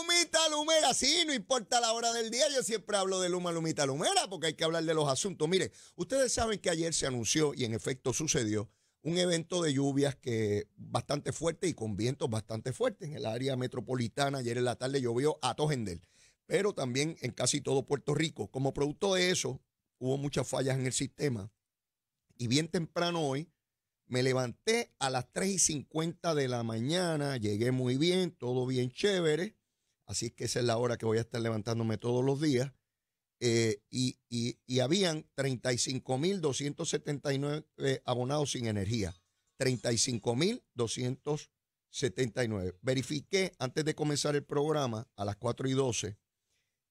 Lumita Lumera. Sí, no importa la hora del día, yo siempre hablo de Luma Lumita Lumera porque hay que hablar de los asuntos. Mire, ustedes saben que ayer se anunció y en efecto sucedió un evento de lluvias que bastante fuerte y con vientos bastante fuertes en el área metropolitana. Ayer en la tarde llovió a Tojendel, pero también en casi todo Puerto Rico. Como producto de eso, hubo muchas fallas en el sistema. Y bien temprano hoy, me levanté a las 3 y 50 de la mañana, llegué muy bien, todo bien chévere. Así que esa es la hora que voy a estar levantándome todos los días. Eh, y, y, habían 35.279 eh, abonados sin energía. 35.279. Verifiqué antes de comenzar el programa a las 4 y 12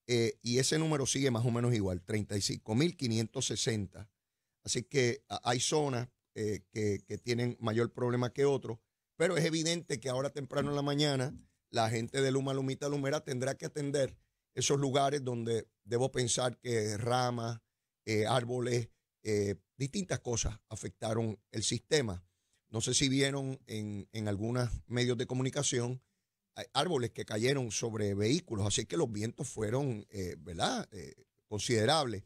eh, y ese número sigue más o menos igual, 35.560. Así que hay zonas que, que tienen mayor problema que otros, pero es evidente que ahora temprano en la mañana la gente de Luma Lumita Lumera tendrá que atender esos lugares donde debo pensar que ramas, eh, árboles, eh, distintas cosas afectaron el sistema. No sé si vieron en, algunos medios de comunicación árboles que cayeron sobre vehículos, así que los vientos fueron, eh, ¿verdad?, considerables.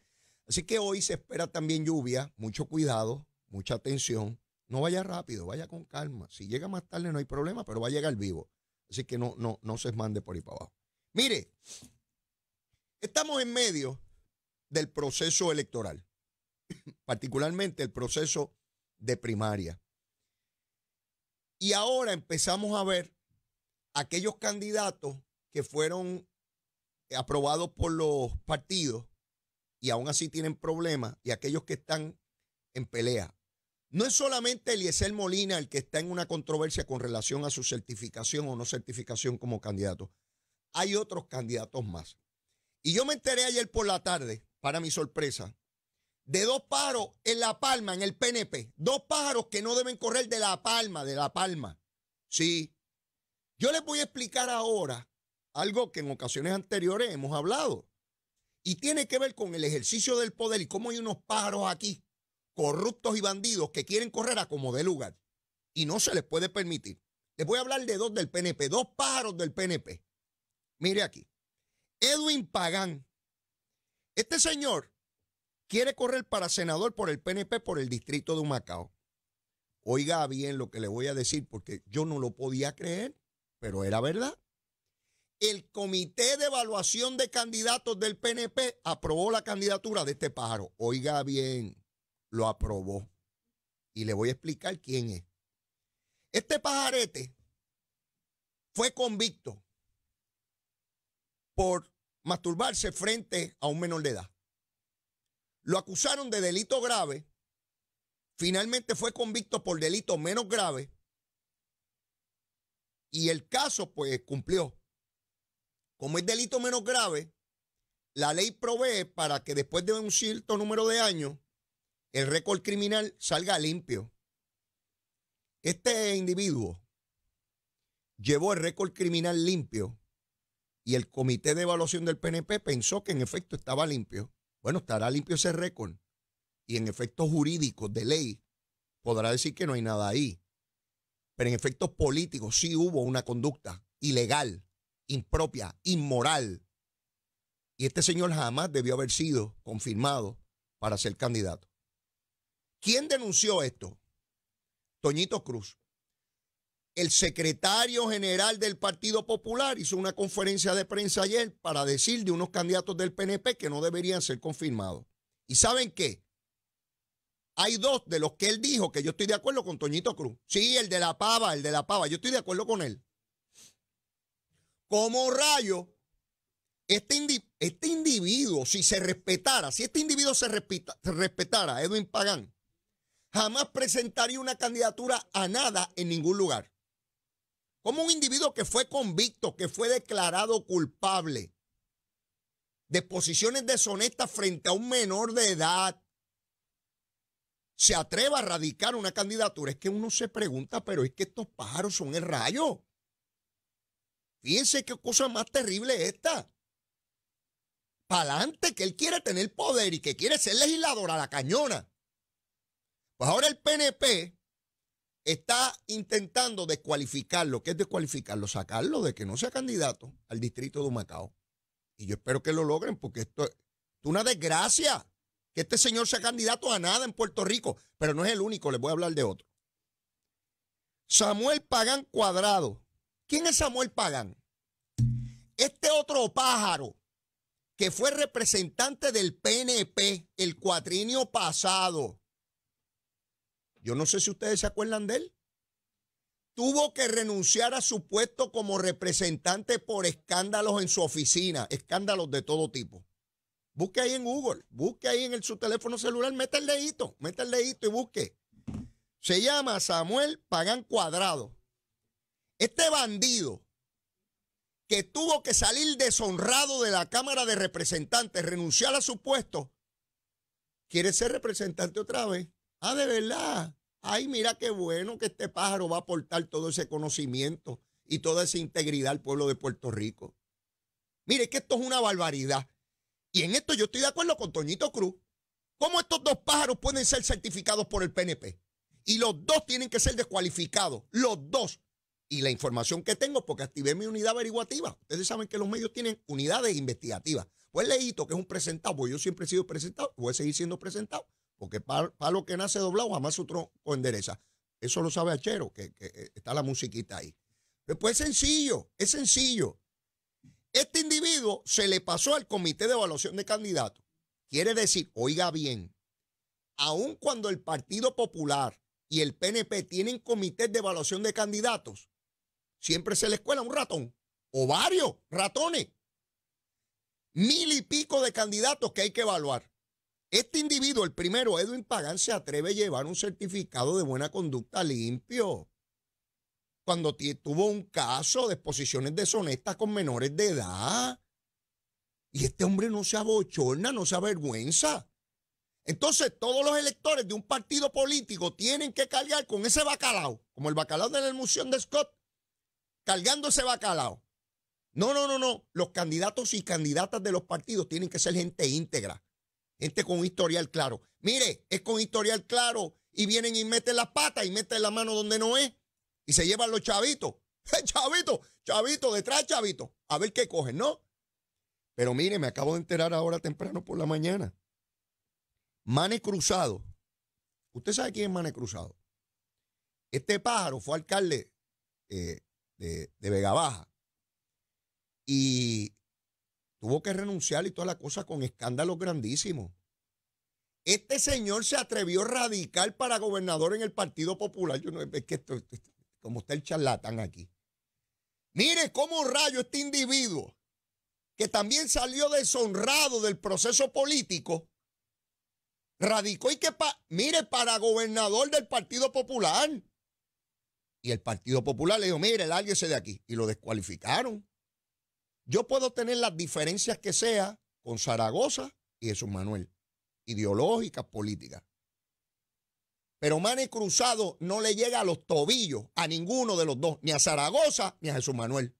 Así que hoy se espera también lluvia, mucho cuidado, mucha atención. No vaya rápido, vaya con calma. Si llega más tarde no hay problema, pero va a llegar vivo. Así que no, no, no se mande por ahí para abajo. Mire, estamos en medio del proceso electoral, particularmente el proceso de primaria. Y ahora empezamos a ver aquellos candidatos que fueron aprobados por los partidos y aún así tienen problemas y aquellos que están en pelea. No es solamente Eliezer Molina el que está en una controversia con relación a su certificación o no certificación como candidato. Hay otros candidatos más. Y yo me enteré ayer por la tarde, para mi sorpresa, de dos pájaros en La Palma, en el PNP. Dos pájaros que no deben correr de La Palma, de La Palma. Sí. Yo les voy a explicar ahora algo que en ocasiones anteriores hemos hablado. Y tiene que ver con el ejercicio del poder y cómo hay unos pájaros aquí corruptos y bandidos que quieren correr a como de lugar. Y no se les puede permitir. Les voy a hablar de dos del PNP, dos pájaros del PNP. Mire aquí. Edwin Pagán. Este señor quiere correr para senador por el PNP por el distrito de Humacao. Oiga bien lo que le voy a decir porque yo no lo podía creer, pero era verdad. El Comité de Evaluación de Candidatos del PNP aprobó la candidatura de este pájaro. Oiga bien lo aprobó. Y le voy a explicar quién es. Este pajarete fue convicto por masturbarse frente a un menor de edad. Lo acusaron de delito grave. Finalmente fue convicto por delito menos grave. Y el caso, pues, cumplió. Como es delito menos grave, la ley provee para que después de un cierto número de años, el récord criminal salga limpio. Este individuo llevó el récord criminal limpio y el comité de evaluación del PNP pensó que en efecto estaba limpio. Bueno, estará limpio ese récord y en efectos jurídicos de ley podrá decir que no hay nada ahí. Pero en efectos políticos sí hubo una conducta ilegal, impropia, inmoral. Y este señor jamás debió haber sido confirmado para ser candidato. ¿Quién denunció esto? Toñito Cruz. El secretario general del Partido Popular hizo una conferencia de prensa ayer para decir de unos candidatos del PNP que no deberían ser confirmados. ¿Y saben qué? Hay dos de los que él dijo que yo estoy de acuerdo con Toñito Cruz. Sí, el de la pava, el de la pava. Yo estoy de acuerdo con él. Como rayo, este, este individuo, si se respetara, si este individuo se, se respetara, Edwin Pagán, jamás presentaría una candidatura a nada en ningún lugar. Como un individuo que fue convicto, que fue declarado culpable de posiciones deshonestas frente a un menor de edad, se atreva a radicar una candidatura. Es que uno se pregunta, pero es que estos pájaros son el rayo. Fíjense qué cosa más terrible es esta. Para adelante, que él quiere tener poder y que quiere ser legislador a la cañona. Pues ahora el PNP está intentando descualificarlo. ¿Qué es descualificarlo? Sacarlo de que no sea candidato al distrito de Humacao. Y yo espero que lo logren porque esto es una desgracia que este señor sea candidato a nada en Puerto Rico. Pero no es el único, les voy a hablar de otro. Samuel Pagán Cuadrado. ¿Quién es Samuel Pagán? Este otro pájaro que fue representante del PNP el cuatrinio pasado yo no sé si ustedes se acuerdan de él. Tuvo que renunciar a su puesto como representante por escándalos en su oficina, escándalos de todo tipo. Busque ahí en Google, busque ahí en el, su teléfono celular, meta el dedito, meta el dedito y busque. Se llama Samuel Pagán Cuadrado. Este bandido que tuvo que salir deshonrado de la Cámara de Representantes, renunciar a su puesto, quiere ser representante otra vez. Ah, de verdad. Ay, mira qué bueno que este pájaro va a aportar todo ese conocimiento y toda esa integridad al pueblo de Puerto Rico. Mire, que esto es una barbaridad. Y en esto yo estoy de acuerdo con Toñito Cruz. ¿Cómo estos dos pájaros pueden ser certificados por el PNP? Y los dos tienen que ser descualificados, los dos. Y la información que tengo, porque activé mi unidad averiguativa. Ustedes saben que los medios tienen unidades investigativas. Pues leíto que es un presentado, pues yo siempre he sido presentado, voy a seguir siendo presentado. Porque lo que nace doblado jamás otro tronco endereza. Eso lo sabe Achero, que, eh, está la musiquita ahí. Pero pues es sencillo, es sencillo. Este individuo se le pasó al comité de evaluación de candidatos. Quiere decir, oiga bien, aun cuando el Partido Popular y el PNP tienen comités de evaluación de candidatos, siempre se le escuela un ratón o varios ratones. Mil y pico de candidatos que hay que evaluar. Este individuo, el primero, Edwin Pagán, se atreve a llevar un certificado de buena conducta limpio. Cuando tuvo un caso de exposiciones deshonestas con menores de edad. Y este hombre no se abochorna, no se avergüenza. Entonces, todos los electores de un partido político tienen que cargar con ese bacalao, como el bacalao de la emulsión de Scott, cargando ese bacalao. No, no, no, no. Los candidatos y candidatas de los partidos tienen que ser gente íntegra Gente con historial claro. Mire, es con historial claro y vienen y meten las patas y meten la mano donde no es y se llevan los chavitos. Chavito, chavito, detrás chavito. A ver qué cogen, ¿no? Pero mire, me acabo de enterar ahora temprano por la mañana. Mane Cruzado. Usted sabe quién es Mane Cruzado. Este pájaro fue alcalde eh, de, de Vega Baja. Y Tuvo que renunciar y toda la cosa con escándalos grandísimos. Este señor se atrevió a radical para gobernador en el Partido Popular. Yo no, es que esto, como está el charlatán aquí. Mire cómo rayo este individuo, que también salió deshonrado del proceso político, radicó y que, para, mire, para gobernador del Partido Popular. Y el Partido Popular le dijo, mire, lárguese de aquí. Y lo descualificaron. Yo puedo tener las diferencias que sea con Zaragoza y Jesús Manuel, ideológicas, políticas. Pero Manes Cruzado no le llega a los tobillos a ninguno de los dos, ni a Zaragoza ni a Jesús Manuel.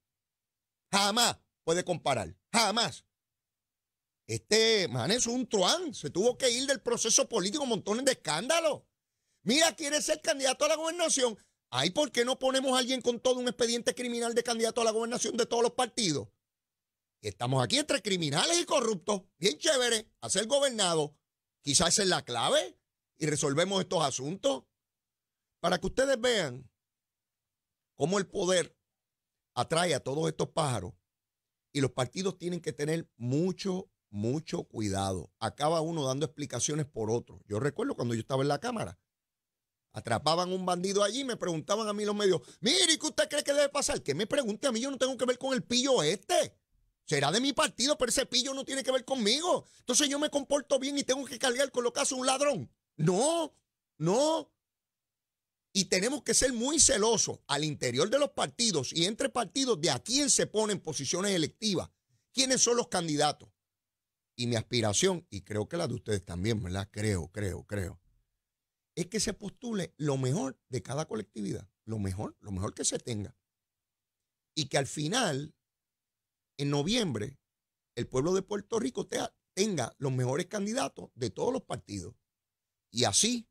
Jamás puede comparar, jamás. Este Manes es un truán, se tuvo que ir del proceso político, montones de escándalos. Mira, quiere ser candidato a la gobernación. Ay, ¿por qué no ponemos a alguien con todo un expediente criminal de candidato a la gobernación de todos los partidos? Estamos aquí entre criminales y corruptos, bien chévere, a ser gobernado. Quizás esa es la clave y resolvemos estos asuntos para que ustedes vean cómo el poder atrae a todos estos pájaros y los partidos tienen que tener mucho, mucho cuidado. Acaba uno dando explicaciones por otro. Yo recuerdo cuando yo estaba en la Cámara, atrapaban un bandido allí y me preguntaban a mí los medios, mire, ¿qué usted cree que debe pasar? Que me pregunte a mí, yo no tengo que ver con el pillo este. Será de mi partido, pero ese pillo no tiene que ver conmigo. Entonces yo me comporto bien y tengo que cargar con lo que un ladrón. No, no. Y tenemos que ser muy celosos al interior de los partidos y entre partidos de a quién se ponen posiciones electivas, quiénes son los candidatos. Y mi aspiración, y creo que la de ustedes también, ¿verdad? Creo, creo, creo. Es que se postule lo mejor de cada colectividad, lo mejor, lo mejor que se tenga. Y que al final en noviembre el pueblo de Puerto Rico tenga los mejores candidatos de todos los partidos. Y así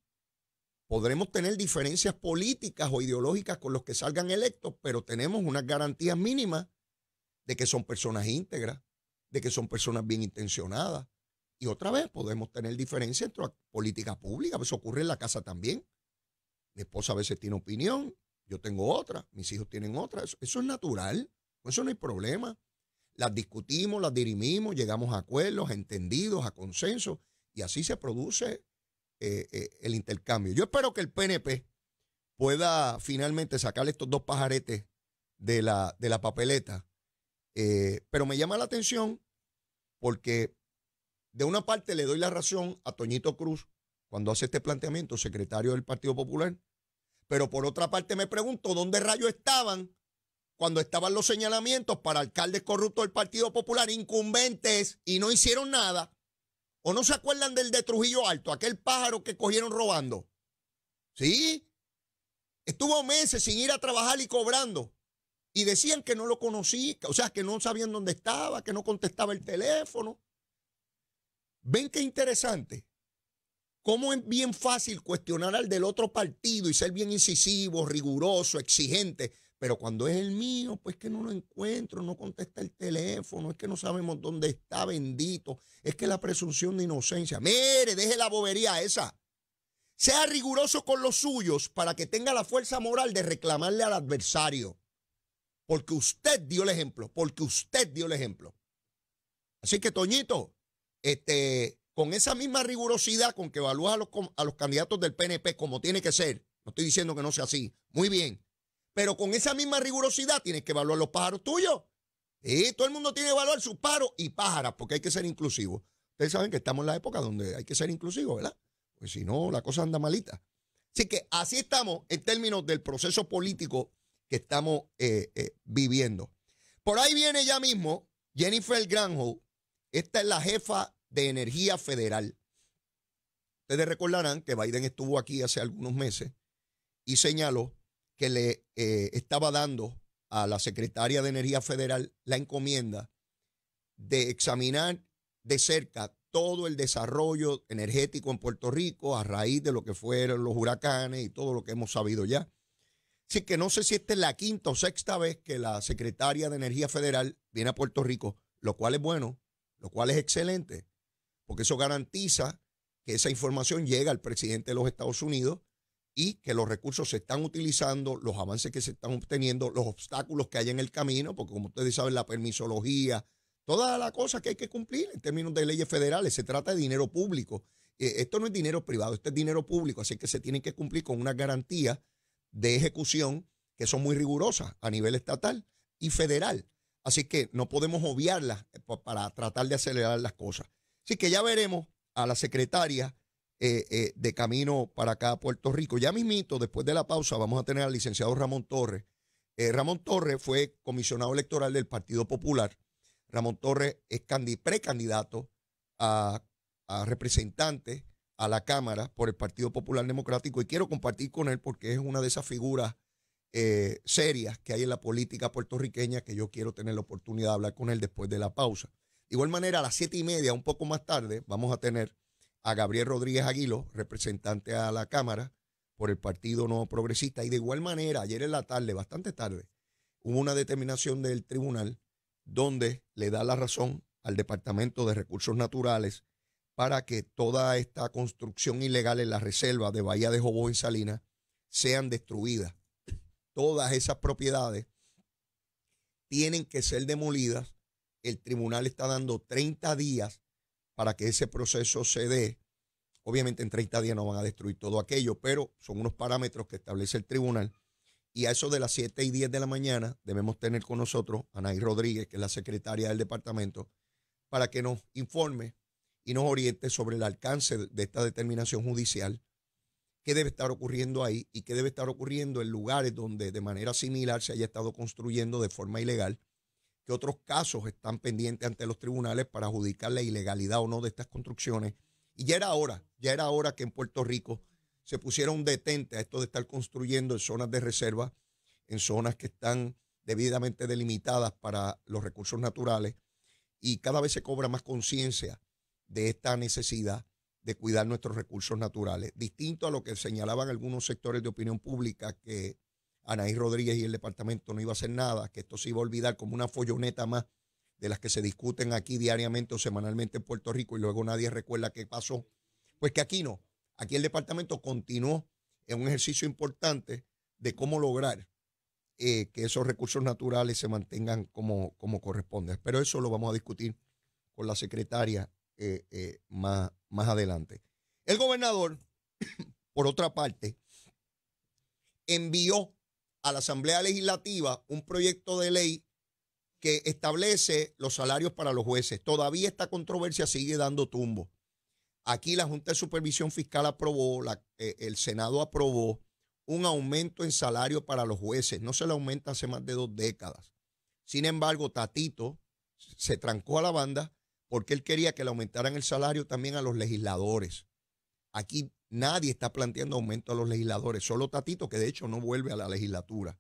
podremos tener diferencias políticas o ideológicas con los que salgan electos, pero tenemos unas garantías mínimas de que son personas íntegras, de que son personas bien intencionadas. Y otra vez podemos tener diferencias entre política pública, eso ocurre en la casa también. Mi esposa a veces tiene opinión, yo tengo otra, mis hijos tienen otra, eso, es natural, eso no hay problema las discutimos, las dirimimos, llegamos a acuerdos, a entendidos, a consenso y así se produce eh, eh, el intercambio. Yo espero que el PNP pueda finalmente sacarle estos dos pajaretes de la, de la papeleta, eh, pero me llama la atención porque de una parte le doy la razón a Toñito Cruz cuando hace este planteamiento, secretario del Partido Popular, pero por otra parte me pregunto dónde rayos estaban cuando estaban los señalamientos para alcaldes corruptos del Partido Popular, incumbentes, y no hicieron nada. ¿O no se acuerdan del de Trujillo Alto, aquel pájaro que cogieron robando? ¿Sí? Estuvo meses sin ir a trabajar y cobrando. Y decían que no lo conocía, o sea, que no sabían dónde estaba, que no contestaba el teléfono. Ven qué interesante. Cómo es bien fácil cuestionar al del otro partido y ser bien incisivo, riguroso, exigente pero cuando es el mío, pues que no lo encuentro, no contesta el teléfono, es que no sabemos dónde está, bendito. Es que la presunción de inocencia. Mire, deje la bobería esa. Sea riguroso con los suyos para que tenga la fuerza moral de reclamarle al adversario. Porque usted dio el ejemplo, porque usted dio el ejemplo. Así que, Toñito, este, con esa misma rigurosidad con que evalúa a los, a los candidatos del PNP como tiene que ser, no estoy diciendo que no sea así, muy bien, pero con esa misma rigurosidad tienes que evaluar los pájaros tuyos. Y todo el mundo tiene que evaluar sus paros y pájaras, porque hay que ser inclusivo. Ustedes saben que estamos en la época donde hay que ser inclusivo, ¿verdad? Pues si no, la cosa anda malita. Así que así estamos en términos del proceso político que estamos eh, eh, viviendo. Por ahí viene ya mismo Jennifer Granholm. Esta es la jefa de Energía Federal. Ustedes recordarán que Biden estuvo aquí hace algunos meses y señaló que le eh, estaba dando a la Secretaria de Energía Federal la encomienda de examinar de cerca todo el desarrollo energético en Puerto Rico a raíz de lo que fueron los huracanes y todo lo que hemos sabido ya. Así que no sé si esta es la quinta o sexta vez que la Secretaria de Energía Federal viene a Puerto Rico, lo cual es bueno, lo cual es excelente, porque eso garantiza que esa información llega al presidente de los Estados Unidos y que los recursos se están utilizando, los avances que se están obteniendo, los obstáculos que hay en el camino, porque como ustedes saben, la permisología, toda la cosa que hay que cumplir en términos de leyes federales, se trata de dinero público. Eh, esto no es dinero privado, esto es dinero público, así que se tienen que cumplir con unas garantías de ejecución que son muy rigurosas a nivel estatal y federal. Así que no podemos obviarlas eh, para tratar de acelerar las cosas. Así que ya veremos a la secretaria eh, eh, de camino para acá a Puerto Rico. Ya mismito, después de la pausa, vamos a tener al licenciado Ramón Torres. Eh, Ramón Torres fue comisionado electoral del Partido Popular. Ramón Torres es precandidato a, representante a la Cámara por el Partido Popular Democrático y quiero compartir con él porque es una de esas figuras serias que hay en la política puertorriqueña que yo quiero tener la oportunidad de hablar con él después de la pausa. De igual manera, a las siete y media, un poco más tarde, vamos a tener a Gabriel Rodríguez Aguilo, representante a la Cámara por el Partido No Progresista. Y de igual manera, ayer en la tarde, bastante tarde, hubo una determinación del tribunal donde le da la razón al Departamento de Recursos Naturales para que toda esta construcción ilegal en la reserva de Bahía de Jobó en Salinas sean destruidas. Todas esas propiedades tienen que ser demolidas. El tribunal está dando 30 días para que ese proceso se dé. Obviamente en 30 días no van a destruir todo aquello, pero son unos parámetros que establece el tribunal. Y a eso de las 7 y 10 de la mañana debemos tener con nosotros a Anaí Rodríguez, que es la secretaria del departamento, para que nos informe y nos oriente sobre el alcance de esta determinación judicial, qué debe estar ocurriendo ahí y qué debe estar ocurriendo en lugares donde de manera similar se haya estado construyendo de forma ilegal que otros casos están pendientes ante los tribunales para adjudicar la ilegalidad o no de estas construcciones. Y ya era hora, ya era hora que en Puerto Rico se pusiera un detente a esto de estar construyendo en zonas de reserva, en zonas que están debidamente delimitadas para los recursos naturales. Y cada vez se cobra más conciencia de esta necesidad de cuidar nuestros recursos naturales, distinto a lo que señalaban algunos sectores de opinión pública que Anaí Rodríguez y el departamento no iba a hacer nada, que esto se iba a olvidar como una folloneta más de las que se discuten aquí diariamente o semanalmente en Puerto Rico y luego nadie recuerda qué pasó. Pues que aquí no, aquí el departamento continuó en un ejercicio importante de cómo lograr eh, que esos recursos naturales se mantengan como, como corresponde. Pero eso lo vamos a discutir con la secretaria eh, eh, más, más adelante. El gobernador, por otra parte, envió a la Asamblea Legislativa un proyecto de ley que establece los salarios para los jueces. Todavía esta controversia sigue dando tumbo. Aquí la Junta de Supervisión Fiscal aprobó, la, eh, el Senado aprobó un aumento en salario para los jueces. No se le aumenta hace más de dos décadas. Sin embargo, Tatito se trancó a la banda porque él quería que le aumentaran el salario también a los legisladores. Aquí Nadie está planteando aumento a los legisladores, solo Tatito, que de hecho no vuelve a la legislatura.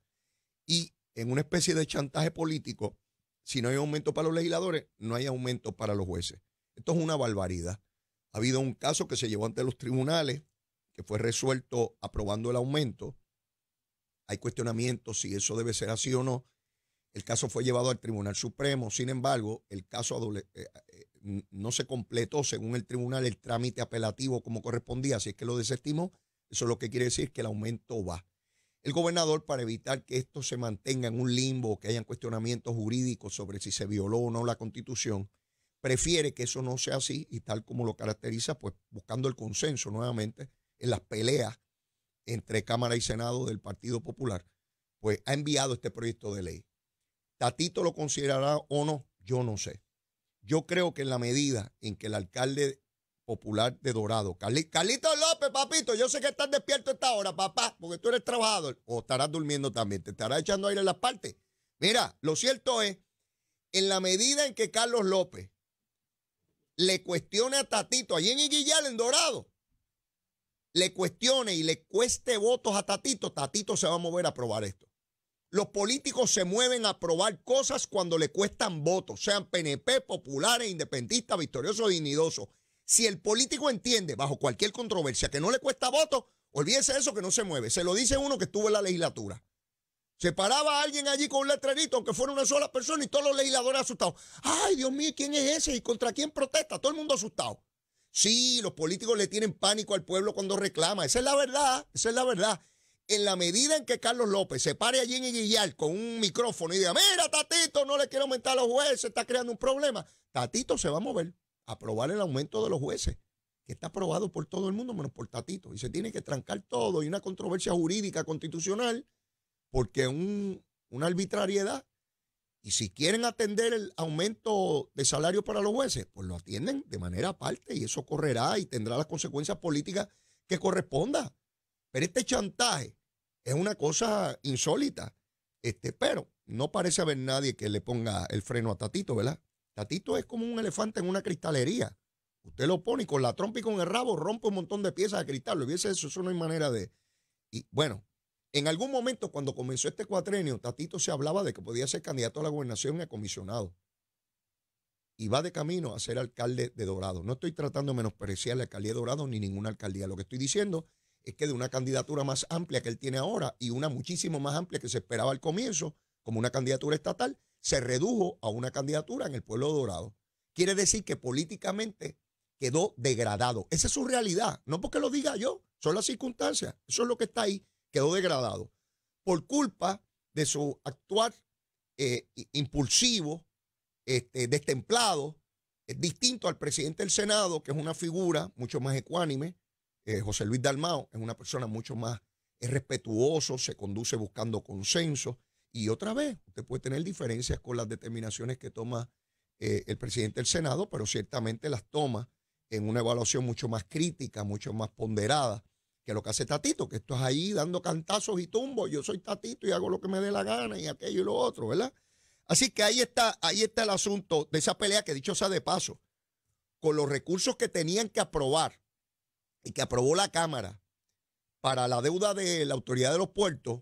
Y en una especie de chantaje político, si no hay aumento para los legisladores, no hay aumento para los jueces. Esto es una barbaridad. Ha habido un caso que se llevó ante los tribunales, que fue resuelto aprobando el aumento. Hay cuestionamientos si eso debe ser así o no. El caso fue llevado al Tribunal Supremo. Sin embargo, el caso eh, no se completó, según el tribunal, el trámite apelativo como correspondía, si es que lo desestimó. Eso es lo que quiere decir que el aumento va. El gobernador, para evitar que esto se mantenga en un limbo, que hayan cuestionamientos jurídicos sobre si se violó o no la constitución, prefiere que eso no sea así y tal como lo caracteriza, pues buscando el consenso nuevamente en las peleas entre Cámara y Senado del Partido Popular, pues ha enviado este proyecto de ley. Tatito lo considerará o no, yo no sé. Yo creo que en la medida en que el alcalde popular de Dorado, Carlito López, papito, yo sé que estás despierto esta hora, papá, porque tú eres trabajador, o estarás durmiendo también, te estarás echando aire en las partes. Mira, lo cierto es, en la medida en que Carlos López le cuestione a Tatito, allí en Iguillal, en Dorado, le cuestione y le cueste votos a Tatito, Tatito se va a mover a probar esto. Los políticos se mueven a aprobar cosas cuando le cuestan votos, sean PNP, populares, independentistas, victoriosos, dignidosos. Si el político entiende, bajo cualquier controversia, que no le cuesta voto, olvídese eso que no se mueve. Se lo dice uno que estuvo en la legislatura. Se paraba alguien allí con un letrerito, aunque fuera una sola persona, y todos los legisladores asustados. Ay, Dios mío, ¿quién es ese? ¿Y contra quién protesta? Todo el mundo asustado. Sí, los políticos le tienen pánico al pueblo cuando reclama. Esa es la verdad, esa es la verdad en la medida en que Carlos López se pare allí en Iguillar con un micrófono y diga, mira, Tatito, no le quiero aumentar a los jueces, está creando un problema, Tatito se va a mover a aprobar el aumento de los jueces, que está aprobado por todo el mundo menos por Tatito. Y se tiene que trancar todo y una controversia jurídica constitucional porque un, una arbitrariedad. Y si quieren atender el aumento de salario para los jueces, pues lo atienden de manera aparte y eso correrá y tendrá las consecuencias políticas que corresponda. Pero este chantaje es una cosa insólita. Este, pero no parece haber nadie que le ponga el freno a Tatito, ¿verdad? Tatito es como un elefante en una cristalería. Usted lo pone y con la trompa y con el rabo rompe un montón de piezas de cristal. Lo hubiese eso, eso no hay manera de. Y bueno, en algún momento cuando comenzó este cuatrenio, Tatito se hablaba de que podía ser candidato a la gobernación y a comisionado. Y va de camino a ser alcalde de Dorado. No estoy tratando de menospreciar la alcaldía de Dorado ni ninguna alcaldía. Lo que estoy diciendo es que de una candidatura más amplia que él tiene ahora y una muchísimo más amplia que se esperaba al comienzo, como una candidatura estatal, se redujo a una candidatura en el pueblo dorado. Quiere decir que políticamente quedó degradado. Esa es su realidad. No porque lo diga yo, son las circunstancias. Eso es lo que está ahí. Quedó degradado. Por culpa de su actuar eh, impulsivo, este, destemplado, distinto al presidente del Senado, que es una figura mucho más ecuánime, eh, José Luis Dalmao es una persona mucho más respetuoso, se conduce buscando consenso. Y otra vez, usted puede tener diferencias con las determinaciones que toma eh, el presidente del Senado, pero ciertamente las toma en una evaluación mucho más crítica, mucho más ponderada que lo que hace Tatito, que esto es ahí dando cantazos y tumbos, yo soy Tatito y hago lo que me dé la gana y aquello y lo otro, ¿verdad? Así que ahí está, ahí está el asunto de esa pelea que dicho sea de paso, con los recursos que tenían que aprobar y que aprobó la Cámara para la deuda de la Autoridad de los Puertos,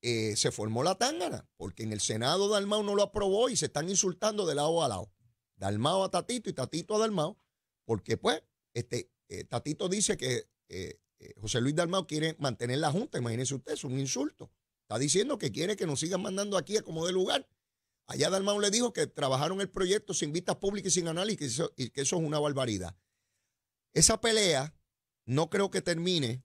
eh, se formó la tángara porque en el Senado Dalmao no lo aprobó y se están insultando de lado a lado. Dalmao a Tatito y Tatito a Dalmao, porque pues, este, eh, Tatito dice que eh, José Luis Dalmao quiere mantener la Junta, imagínense usted, es un insulto. Está diciendo que quiere que nos sigan mandando aquí a como de lugar. Allá Dalmau le dijo que trabajaron el proyecto sin vistas públicas y sin análisis y y que eso es una barbaridad. Esa pelea no creo que termine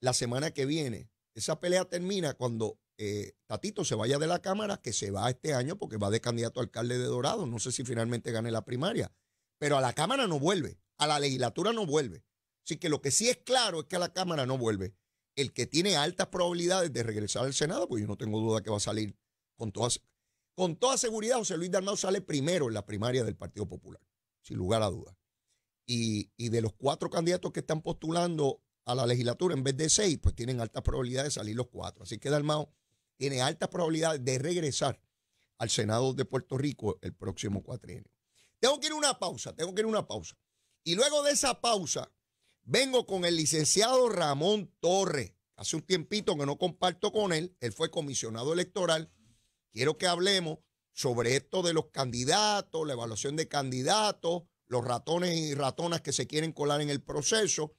la semana que viene. Esa pelea termina cuando eh, Tatito se vaya de la Cámara, que se va este año porque va de candidato a alcalde de Dorado. No sé si finalmente gane la primaria. Pero a la Cámara no vuelve, a la legislatura no vuelve. Así que lo que sí es claro es que a la Cámara no vuelve. El que tiene altas probabilidades de regresar al Senado, pues yo no tengo duda que va a salir con toda, con toda seguridad. José Luis Dalmau sale primero en la primaria del Partido Popular, sin lugar a dudas. Y, de los cuatro candidatos que están postulando a la legislatura, en vez de seis, pues tienen altas probabilidades de salir los cuatro. Así que Dalmao tiene altas probabilidades de regresar al Senado de Puerto Rico el próximo cuatrienio. Tengo que ir a una pausa, tengo que ir a una pausa. Y luego de esa pausa, vengo con el licenciado Ramón Torres. Hace un tiempito que no comparto con él, él fue comisionado electoral. Quiero que hablemos sobre esto de los candidatos, la evaluación de candidatos, los ratones y ratonas que se quieren colar en el proceso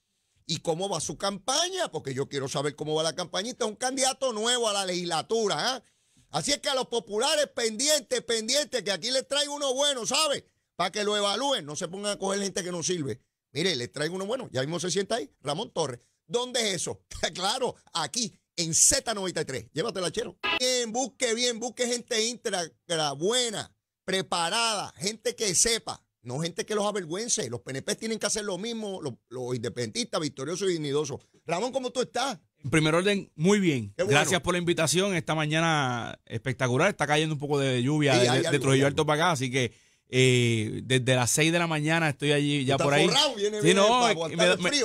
y cómo va su campaña, porque yo quiero saber cómo va la campañita. Un candidato nuevo a la legislatura. ¿ah? Así es que a los populares pendientes, pendientes, que aquí les traigo uno bueno, ¿sabe? Para que lo evalúen, no se pongan a coger gente que no sirve. Mire, les traigo uno bueno, ya mismo se sienta ahí, Ramón Torres. ¿Dónde es eso? claro, aquí en Z93. Llévatela, chero. Bien, busque bien, busque gente íntegra, buena, preparada, gente que sepa. No gente que los avergüence. Los PNP tienen que hacer lo mismo, los, los independentistas, victoriosos y dignidosos. Ramón, ¿cómo tú estás? En primer orden, muy bien. Gracias por la invitación. Esta mañana espectacular. Está cayendo un poco de lluvia de, de Alto para acá, así que eh, desde las 6 de la mañana estoy allí ya por ahí. viene, sí, no,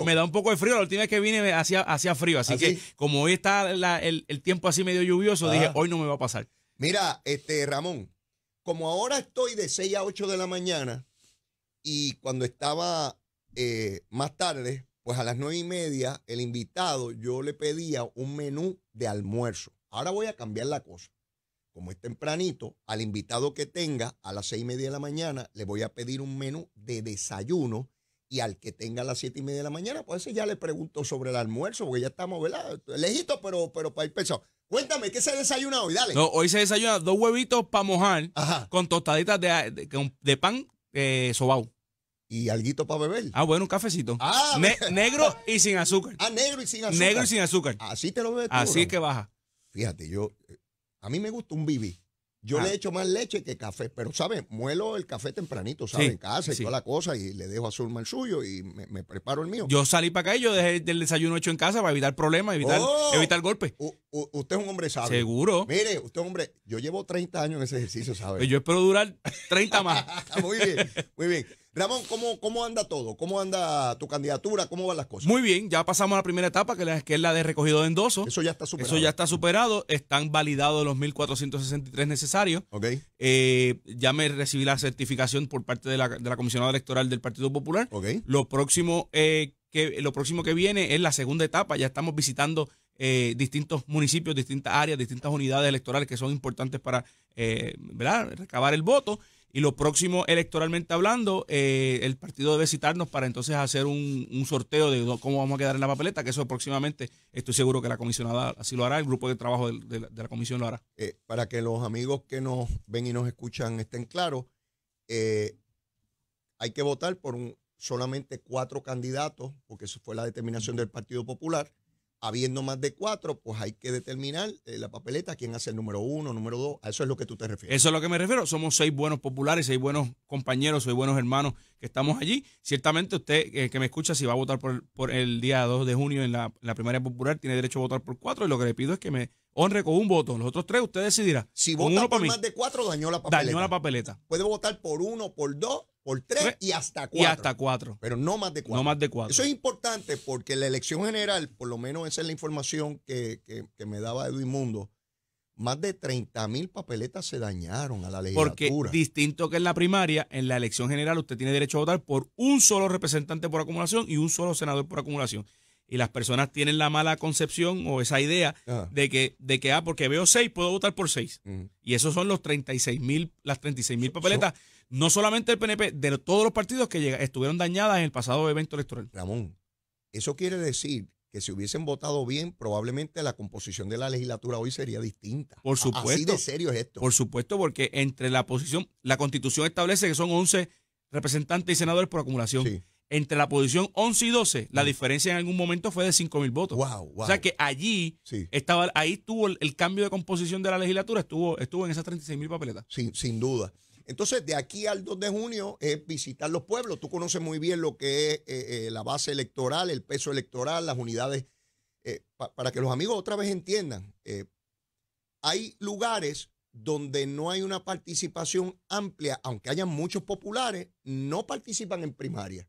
me, da un poco de frío. La última vez que vine hacía, hacía frío, así, que ¿Ah, como hoy está el, tiempo así medio lluvioso, dije, ah. hoy no me va a pasar. Mira, este Ramón, como ahora estoy de 6 a 8 de la mañana, y cuando estaba eh, más tarde, pues a las nueve y media, el invitado, yo le pedía un menú de almuerzo. Ahora voy a cambiar la cosa. Como es tempranito, al invitado que tenga a las seis y media de la mañana, le voy a pedir un menú de desayuno. Y al que tenga a las siete y media de la mañana, pues ese ya le pregunto sobre el almuerzo, porque ya estamos, ¿verdad? Lejito, pero, pero para ir pensado. Cuéntame, ¿qué se desayuna hoy? Dale. No, hoy se desayuna dos huevitos para mojar con tostaditas de, de, pan eh, sobao. ¿Y alguito para beber? Ah, bueno, un cafecito. Ah, negro y sin azúcar. Ah, negro y sin azúcar. Negro y sin azúcar. Así te lo bebes tú, Así que baja. Fíjate, yo, eh, a mí me gusta un bibi. Yo le ah. echo más leche que café, pero sabe, Muelo el café tempranito, ¿sabes? en casa y toda la cosa, y le dejo a Zulma el suyo y me, preparo el mío. Yo salí para acá y yo dejé el desayuno hecho en casa para evitar problemas, evitar, oh. evitar golpes. usted es un hombre sabio. Seguro. Mire, usted es un hombre. Yo llevo 30 años en ese ejercicio, ¿sabes? Pues yo espero durar 30 más. muy bien, muy bien. Ramón, ¿cómo, anda todo? ¿Cómo anda tu candidatura? ¿Cómo van las cosas? Muy bien, ya pasamos a la primera etapa, que es la de recogido de endoso. Eso ya está superado. Eso ya está superado. Están validados los 1.463 necesarios. Ok. Eh, ya me recibí la certificación por parte de la, comisionada electoral del Partido Popular. Ok. Lo próximo, eh, que, lo próximo que viene es la segunda etapa. Ya estamos visitando eh, distintos municipios, distintas áreas, distintas unidades electorales que son importantes para recabar el voto. Y lo próximo, electoralmente hablando, eh, el partido debe citarnos para entonces hacer un, sorteo de cómo vamos a quedar en la papeleta, que eso próximamente estoy seguro que la comisionada así lo hará, el grupo de trabajo de, la comisión lo hará. Eh, para que los amigos que nos ven y nos escuchan estén claros, eh, hay que votar por solamente cuatro candidatos, porque eso fue la determinación del Partido Popular, Habiendo más de cuatro, pues hay que determinar eh, la papeleta, quién hace el número uno, número dos. A eso es lo que tú te refieres. Eso es lo que me refiero. Somos seis buenos populares, seis buenos compañeros, seis buenos hermanos que estamos allí. Ciertamente usted eh, que me escucha, si va a votar por, el día 2 de junio en la, primaria popular, tiene derecho a votar por cuatro. Y lo que le pido es que me honre con un voto. Los otros tres usted decidirá. Si vota por más de cuatro, dañó la papeleta. Dañó la papeleta. Puede votar por uno, por dos por tres pues, y hasta cuatro. Y hasta cuatro. Pero no más de cuatro. más de cuatro. Eso es importante porque la elección general, por lo menos esa es la información que, que, me daba Edwin Mundo, más de 30 mil papeletas se dañaron a la legislatura. Porque distinto que en la primaria, en la elección general usted tiene derecho a votar por un solo representante por acumulación y un solo senador por acumulación. Y las personas tienen la mala concepción o esa idea de que, de que, ah, porque veo seis, puedo votar por seis. Y esos son los 36 mil, las 36 mil papeletas no solamente el PNP, de todos los partidos que estuvieron dañadas en el pasado evento electoral. Ramón, eso quiere decir que si hubiesen votado bien, probablemente la composición de la legislatura hoy sería distinta. Por supuesto. Así de serio es esto. Por supuesto, porque entre la posición, la constitución establece que son 11 representantes y senadores por acumulación. Entre la posición 11 y 12, la mm. diferencia en algún momento fue de 5 mil votos. Wow, O sea que allí estaba, ahí tuvo el, cambio de composición de la legislatura, estuvo, estuvo en esas 36 mil papeletas. Sin, sin duda. Entonces, de aquí al 2 de junio es visitar los pueblos. Tú conoces muy bien lo que es eh, eh, la base electoral, el peso electoral, las unidades. Eh, para que los amigos otra vez entiendan, hay lugares donde no hay una participación amplia, aunque haya muchos populares, no participan en primaria.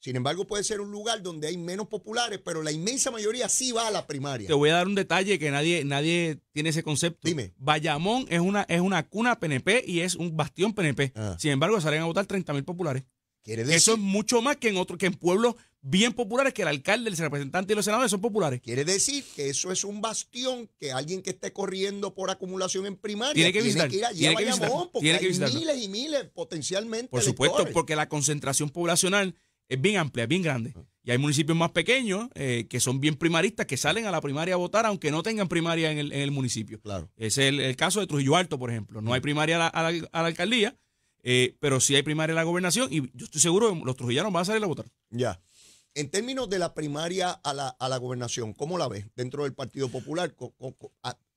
Sin embargo, puede ser un lugar donde hay menos populares, pero la inmensa mayoría sí va a la primaria. Te voy a dar un detalle que nadie, nadie tiene ese concepto. Dime. Bayamón es una, es una cuna PNP y es un bastión PNP. Ah. Sin embargo, salen a votar 30 mil populares. Decir? Eso es mucho más que en otro, que en pueblos bien populares, que el alcalde, el representante y los senadores son populares. Quiere decir que eso es un bastión que alguien que esté corriendo por acumulación en primaria tiene que, visitar, tiene visitar, porque hay miles y miles potencialmente. Por supuesto, porque la concentración poblacional es bien amplia, es bien grande. Ah. Y hay municipios más pequeños eh, que son bien primaristas, que salen a la primaria a votar aunque no tengan primaria en el, municipio. Claro. es el, caso de Trujillo Alto, por ejemplo. No hay mm. primaria a la, alcaldía, eh, pero sí hay primaria a la gobernación y yo estoy seguro que los trujillanos van a salir a votar. Ya. En términos de la primaria a la, gobernación, ¿cómo la ves dentro del Partido Popular?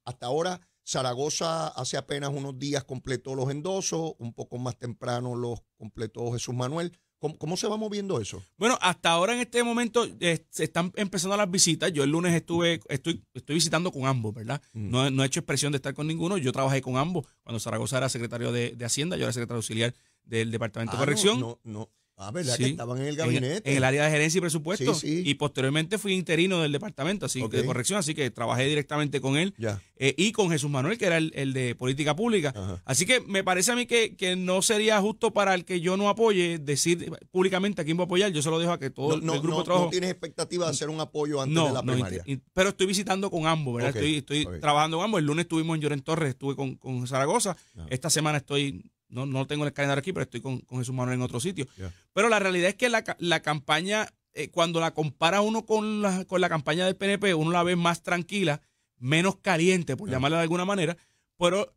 hasta ahora, Zaragoza hace apenas unos días completó los endosos, un poco más temprano los completó Jesús Manuel. ¿Cómo, se va moviendo eso? Bueno, hasta ahora en este momento eh, se están empezando las visitas. Yo el lunes estuve, estoy, estoy visitando con ambos, ¿verdad? Mm. No, no, he hecho expresión de estar con ninguno. Yo trabajé con ambos. Cuando Zaragoza era secretario de, Hacienda, yo era secretario auxiliar del Departamento de ah, Corrección. No, no, Ah, ¿verdad? estaban en el gabinete. En, el área de gerencia y presupuesto. Y posteriormente fui interino del departamento así de corrección, así que trabajé directamente con él eh, y con Jesús Manuel, que era el, de política pública. Así que me parece a mí que, que, no sería justo para el que yo no apoye decir públicamente a quién voy a apoyar. Yo se lo dejo a que todo el grupo no, trabajo. No tienes expectativa de hacer un apoyo antes de la primaria. pero estoy visitando con ambos, ¿verdad? Estoy, trabajando con ambos. El lunes estuvimos en Lloren Torres, estuve con, Zaragoza. Esta semana estoy no, no tengo el calendario aquí, pero estoy con, con Jesús en otro sitio. Pero la realidad es que la, campaña, eh, cuando la compara uno con la, con la campaña del PNP, uno la ve más tranquila, menos caliente, por llamarla de alguna manera. Pero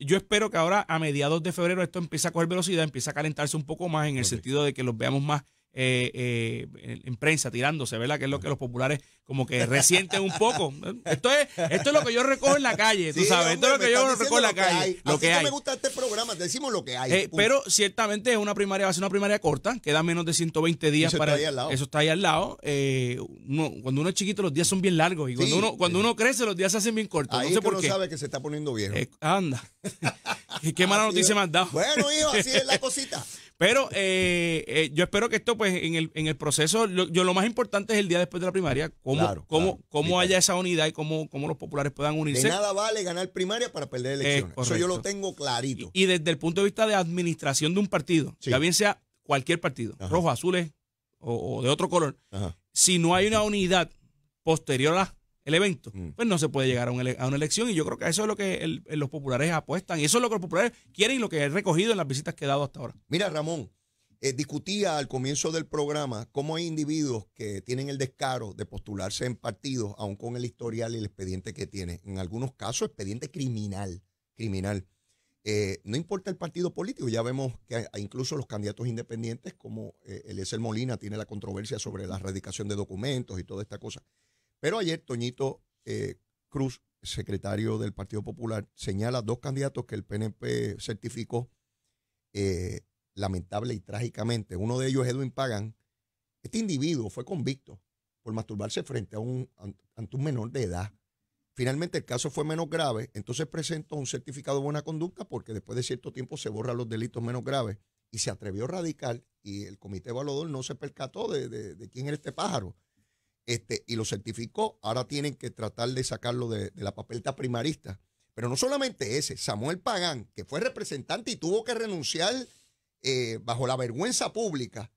yo espero que ahora, a mediados de febrero, esto empiece a coger velocidad, empiece a calentarse un poco más en el sentido de que los veamos más eh, eh en prensa tirándose, ¿verdad? Que es lo que los populares como que resienten un poco. Esto es, esto es lo que yo recojo en la calle, tú sabes. esto es lo que yo recojo en la calle. Lo que hay. me gusta este programa, decimos lo que hay. Eh, pero ciertamente es una primaria, va a ser una primaria corta, queda menos de 120 días eso para. Está ahí al lado. Eso está ahí al lado. Eh, cuando uno es chiquito, los días son bien largos. Y cuando uno, cuando uno crece, los días se hacen bien cortos. Ahí uno sabe que se está poniendo viejo. anda. Qué mala ah, noticia me han dado. Bueno, hijo, así es la cosita. Pero eh, eh, yo espero que esto, pues, en el, en el proceso, lo, yo lo más importante es el día después de la primaria, cómo, cómo, haya esa unidad y cómo, cómo los populares puedan unirse. De nada vale ganar primaria para perder elecciones. Eso yo lo tengo clarito. Y, desde el punto de vista de administración de un partido, ya bien sea cualquier partido, rojo, azules eh, o, de otro color, si no hay una unidad posterior a las el evento, mm. pues no se puede llegar a, una elección. Y yo creo que eso es lo que los populares apuestan. Y eso es lo que los populares quieren y lo que he recogido en las visitas que he dado hasta ahora. Mira, Ramón, eh, discutía al comienzo del programa cómo hay individuos que tienen el descaro de postularse en partidos, aun con el historial y el expediente que tiene, En algunos casos, expediente criminal. Criminal. Eh, no importa el partido político, ya vemos que incluso los candidatos independientes como el eh, Eliezer Molina tiene la controversia sobre la erradicación de documentos y toda esta cosa. Pero ayer Toñito eh, Cruz, secretario del Partido Popular, señala dos candidatos que el PNP certificó eh, lamentable y trágicamente. Uno de ellos, es Edwin Pagan. Este individuo fue convicto por masturbarse frente a un, menor de edad. Finalmente el caso fue menos grave, entonces presentó un certificado de buena conducta porque después de cierto tiempo se borran los delitos menos graves y se atrevió a radical y el comité evaluador no se percató de quién era este pájaro este, y lo certificó. Ahora tienen que tratar de sacarlo de, la papeleta primarista. Pero no solamente ese, Samuel Pagán, que fue representante y tuvo que renunciar eh, bajo la vergüenza pública,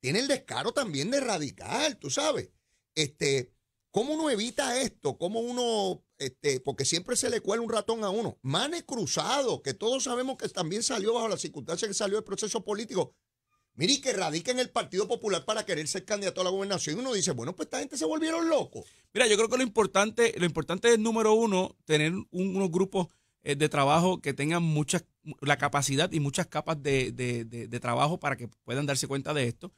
tiene el descaro también de radical, tú sabes. Este, ¿Cómo uno evita esto? ¿Cómo uno, este, porque siempre se le cuela un ratón a uno? Manes Cruzado, que todos sabemos que también salió bajo las circunstancias que salió del proceso político, Mire, que radica en el Partido Popular para querer ser candidato a la gobernación. Y uno dice, bueno, pues esta gente se volvieron locos. Mira, yo creo que lo importante, lo importante es, número uno, tener unos grupos eh, de trabajo que tengan muchas, la capacidad y muchas capas de, trabajo para que puedan darse cuenta de esto.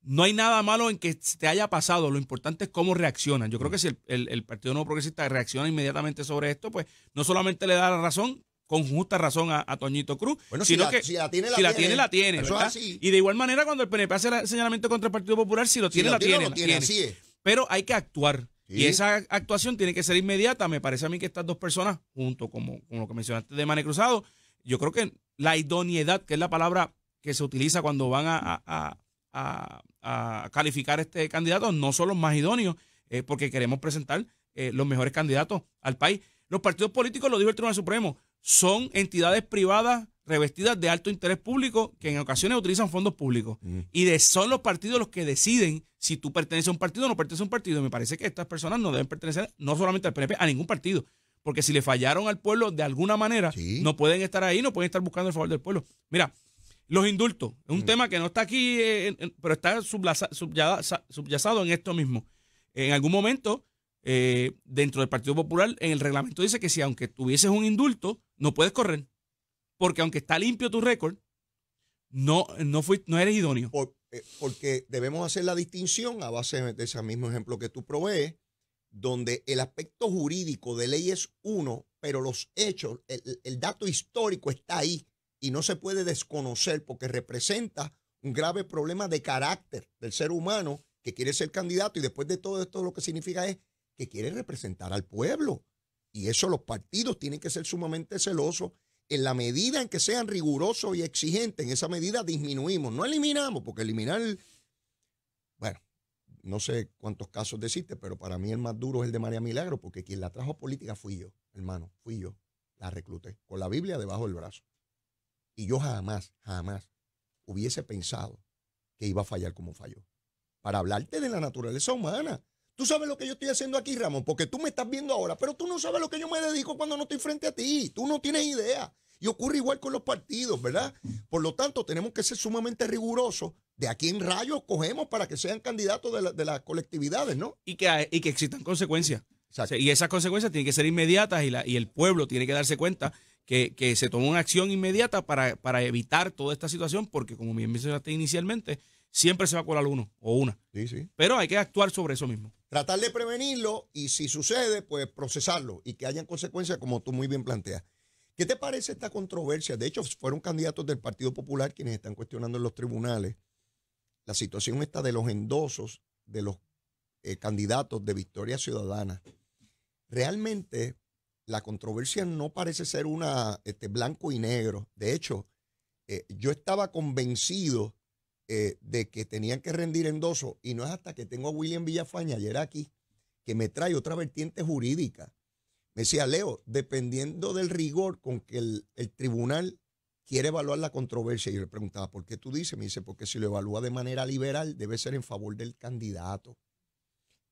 No hay nada malo en que te haya pasado, lo importante es cómo reaccionan. Yo creo mm. que si el, el Partido Nuevo Progresista reacciona inmediatamente sobre esto, pues no solamente le da la razón, con justa razón a, Toñito Cruz. Bueno, sino si, la, que, la tiene, la tiene. Y de igual manera, cuando el PNP hace el señalamiento contra el Partido Popular, si lo tiene, la tiene. Pero hay que actuar. Y esa actuación tiene que ser inmediata. Me parece a mí que estas dos personas, junto como, como lo que mencionaste de Mane Cruzado, yo creo que la idoneidad, que es la palabra que se utiliza cuando van a, a, a, calificar este candidato, no son los más idóneos, eh, porque queremos presentar eh, los mejores candidatos al país. Los partidos políticos, lo dijo el Tribunal Supremo, son entidades privadas revestidas de alto interés público que en ocasiones utilizan fondos públicos. Y de, son los partidos los que deciden si tú perteneces a un partido o no perteneces a un partido. me parece que estas personas no deben pertenecer no solamente al PNP, a ningún partido. Porque si le fallaron al pueblo de alguna manera, no pueden estar ahí, no pueden estar buscando el favor del pueblo. Mira, los indultos. Es un tema que no está aquí, eh, pero está subyazado en esto mismo. En algún momento eh, dentro del Partido Popular, en el reglamento dice que si aunque tuvieses un indulto, no puedes correr. Porque aunque está limpio tu récord, no, no, no eres idóneo. Eh, porque debemos hacer la distinción a base de ese mismo ejemplo que tú provees, donde el aspecto jurídico de ley es uno, pero los hechos, el dato histórico está ahí y no se puede desconocer porque representa un grave problema de carácter del ser humano que quiere ser candidato y después de todo esto lo que significa es que quiere representar al pueblo. Y eso los partidos tienen que ser sumamente celosos. En la medida en que sean rigurosos y exigentes, en esa medida disminuimos, no eliminamos, porque eliminar, bueno, no sé cuántos casos deciste, pero para mí el más duro es el de María Milagro, porque quien la trajo a política fui yo, hermano, fui yo. La recluté con la Biblia debajo del brazo. Y yo jamás, jamás hubiese pensado que iba a fallar como falló. Para hablarte de la naturaleza humana. Tú sabes lo que yo estoy haciendo aquí, Ramón, porque tú me estás viendo ahora, pero tú no sabes lo que yo me dedico cuando no estoy frente a ti. Tú no tienes idea. Y ocurre igual con los partidos, ¿verdad? Por lo tanto, tenemos que ser sumamente rigurosos de a quién rayos cogemos para que sean candidatos de, las colectividades, ¿no? Y que, que existan consecuencias. Y esas consecuencias tienen que ser inmediatas y, la, y el pueblo tiene que darse cuenta que, se tomó una acción inmediata para, para evitar toda esta situación, porque como bien mencionaste inicialmente, siempre se va a colar uno o una. Sí, sí. Pero hay que actuar sobre eso mismo. Tratar de prevenirlo y si sucede, pues procesarlo y que haya consecuencias como tú muy bien planteas. ¿Qué te parece esta controversia? De hecho, fueron candidatos del Partido Popular quienes están cuestionando en los tribunales la situación está de los endosos de los eh, candidatos de Victoria Ciudadana. Realmente la controversia no parece ser una este, blanco y negro. De hecho, eh, yo estaba convencido eh, de que tenían que rendir endoso y no es hasta que tengo a William Villafaña ayer aquí que me trae otra vertiente jurídica. Me decía, Leo, dependiendo del rigor con que el, tribunal quiere evaluar la controversia, y yo le preguntaba, ¿por qué tú dices? Me dice, porque si lo evalúa de manera liberal, debe ser en favor del candidato.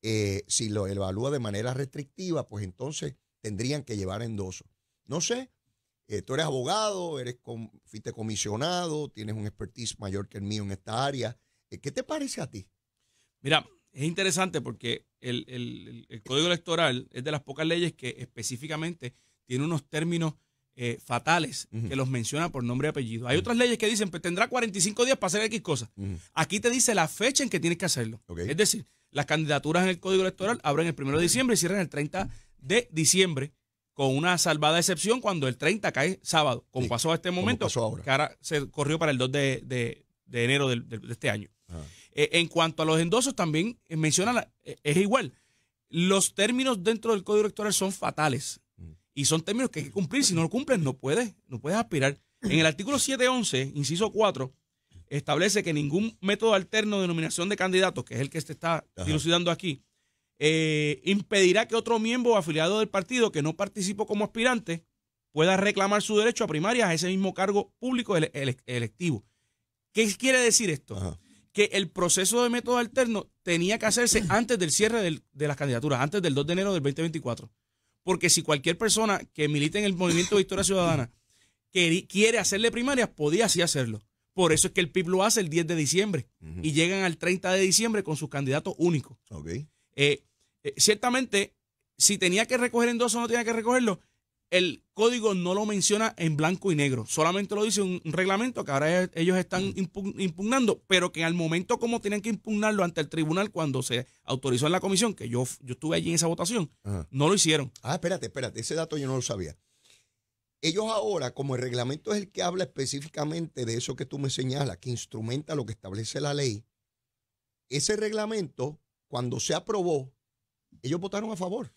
Eh, si lo evalúa de manera restrictiva, pues entonces tendrían que llevar endoso. No sé, eh, tú eres abogado, eres fuiste comisionado, tienes un expertise mayor que el mío en esta área. Eh, ¿Qué te parece a ti? Mira, es interesante porque el, Código Electoral es de las pocas leyes que específicamente tiene unos términos eh, fatales que los menciona por nombre y apellido. Hay otras leyes que dicen, pues tendrá 45 días para hacer X cosas. Aquí te dice la fecha en que tienes que hacerlo. Es decir, las candidaturas en el Código Electoral abren el 1 de diciembre y cierran el 30 de diciembre con una salvada excepción cuando el 30 cae sábado, como pasó a este momento, que ahora se corrió para el 2 de, enero de, este año. Eh, en cuanto a los endosos, también mencionan, eh, menciona, eh, es igual, los términos dentro del código electoral son fatales mm. y son términos que hay que cumplir, si no lo cumplen no puedes, no puedes aspirar. En el artículo 711, inciso 4, establece que ningún método alterno de nominación de candidatos, que es el que se está dilucidando aquí, eh, impedirá que otro miembro afiliado del partido que no participó como aspirante pueda reclamar su derecho a primarias a ese mismo cargo público electivo. ¿Qué quiere decir esto? Que el proceso de método alterno tenía que hacerse antes del cierre de las candidaturas, antes del 2 de enero del 2024. Porque si cualquier persona que milite en el movimiento Victoria Ciudadana quiere hacerle primarias, podía así hacerlo. Por eso es que el PIB lo hace el 10 de diciembre y llegan al 30 de diciembre con sus candidatos únicos. Ok. Eh, eh, ciertamente, si tenía que recoger dos o no tenía que recogerlo, el código no lo menciona en blanco y negro, solamente lo dice un, reglamento que ahora ellos están mm. impugnando, pero que al momento como tenían que impugnarlo ante el tribunal cuando se autorizó en la comisión, que yo, yo estuve allí en esa votación, no lo hicieron. Ah, espérate, espérate, ese dato yo no lo sabía. Ellos ahora, como el reglamento es el que habla específicamente de eso que tú me señalas, que instrumenta lo que establece la ley, ese reglamento, cuando se aprobó, ellos votaron a favor.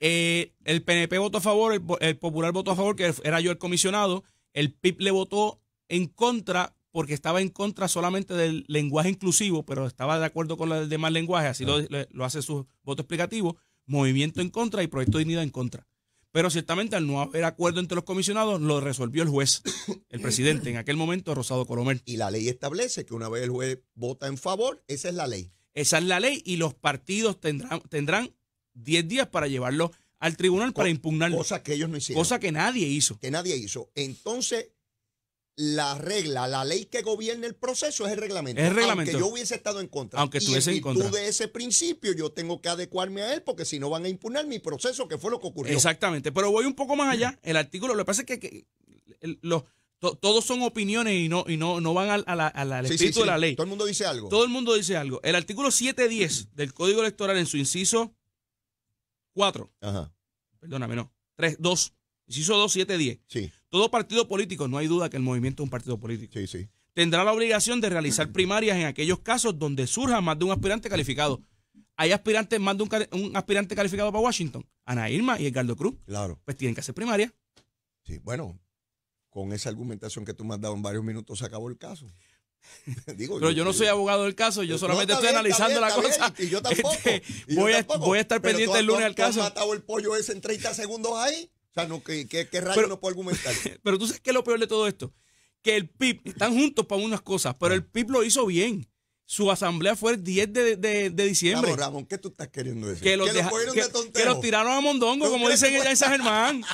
Eh, el PNP votó a favor, el, Popular votó a favor, que era yo el comisionado. El PIB le votó en contra porque estaba en contra solamente del lenguaje inclusivo, pero estaba de acuerdo con el demás lenguaje así ah. lo, hace su voto explicativo. Movimiento en contra y Proyecto de Dignidad en contra. Pero ciertamente al no haber acuerdo entre los comisionados, lo resolvió el juez, el presidente, en aquel momento, Rosado Colomer. Y la ley establece que una vez el juez vota en favor, esa es la ley. Esa es la ley y los partidos tendrán, tendrán 10 días para llevarlo al tribunal para impugnarlo. Cosa que ellos no hicieron. Cosa que nadie hizo. Que nadie hizo. Entonces, la regla, la ley que gobierna el proceso es el reglamento. Es el reglamento. Aunque yo hubiese estado en contra. Aunque estuviese y en, contra. de ese principio, yo tengo que adecuarme a él porque si no van a impugnar mi proceso, que fue lo que ocurrió. Exactamente. Pero voy un poco más allá. El artículo, lo que pasa es que, los, todos son opiniones y no, y no, no van al, a la, espíritu de la ley. Todo el mundo dice algo. Todo el mundo dice algo. El artículo 710 del Código Electoral en su inciso Ajá. Perdóname, no. Tres, dos. Inciso 2 7 10 Sí. Todo partido político, no hay duda que el movimiento es un partido político. Sí, sí. Tendrá la obligación de realizar primarias en aquellos casos donde surja más de un aspirante calificado. Hay aspirantes, más de un, aspirante calificado para Washington. Ana Irma y Edgardo Cruz. Claro. Pues tienen que hacer primaria. Sí, bueno, con esa argumentación que tú me has dado en varios minutos se acabó el caso. Digo, pero yo, no soy abogado del caso, yo solamente estoy analizando la cosa. y yo este, tampoco. voy, A, voy, a, estar pendiente el lunes al caso. Has matado el pollo ese en 30 segundos ahí? O sea, no, ¿qué, qué, rayo no puedo argumentar? pero tú sabes qué es lo peor de todo esto. Que el PIB, están juntos para unas cosas, pero el ah. PIB lo hizo bien. Su asamblea fue el 10 de, de, diciembre. Ramón, Ramón, ¿qué tú estás queriendo decir? Que los, tiraron a Mondongo, como dicen ella en San Germán.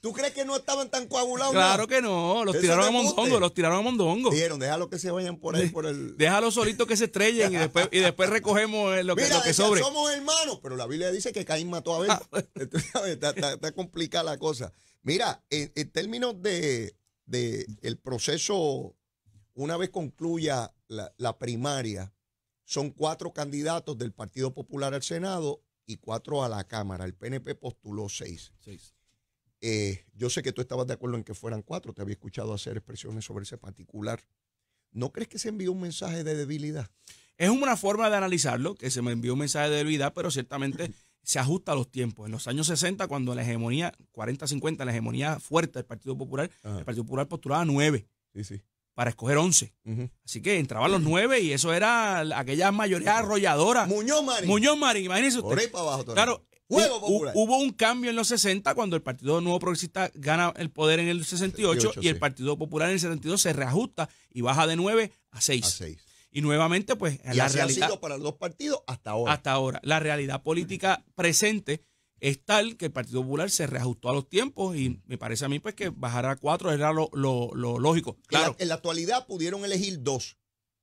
¿Tú crees, que, no estaban tan coagulados? Claro que no, los tiraron a Mondongo, los tiraron a Mondongo. Dijeron, déjalo que se vayan por ahí, por el... Déjalo solito que se estrellen y después, y después recogemos eh, lo que, Mira, que sobre. somos hermanos, pero la Biblia dice que Caín mató a Abel. Ah. está, está, complicada la cosa. Mira, en, términos de, el proceso, una vez concluya la, primaria, son cuatro candidatos del Partido Popular al Senado y cuatro a la Cámara. El PNP postuló seis. seis. Eh, yo sé que tú estabas de acuerdo en que fueran cuatro, te había escuchado hacer expresiones sobre ese particular. ¿No crees que se envió un mensaje de debilidad? Es una forma de analizarlo, que se me envió un mensaje de debilidad, pero ciertamente se ajusta a los tiempos. En los años 60, cuando la hegemonía, 40-50, la hegemonía fuerte del Partido Popular, el Partido Popular postulaba nueve para escoger once. Así que entraban los nueve y eso era aquella mayoría arrolladora. Muñoz Marín. Muñoz Marín, imagínese usted. Por para abajo, claro, Hubo un cambio en los 60 cuando el Partido Nuevo Progresista gana el poder en el 68 y el Partido Popular en el 72 se reajusta y baja de 9 a 6. Y nuevamente, pues, y Ha sido para los dos partidos hasta ahora. Hasta ahora. La realidad política presente es tal que el Partido Popular se reajustó a los tiempos y me parece a mí pues que bajar a 4 era lo, lógico. Claro. En la, actualidad pudieron elegir dos.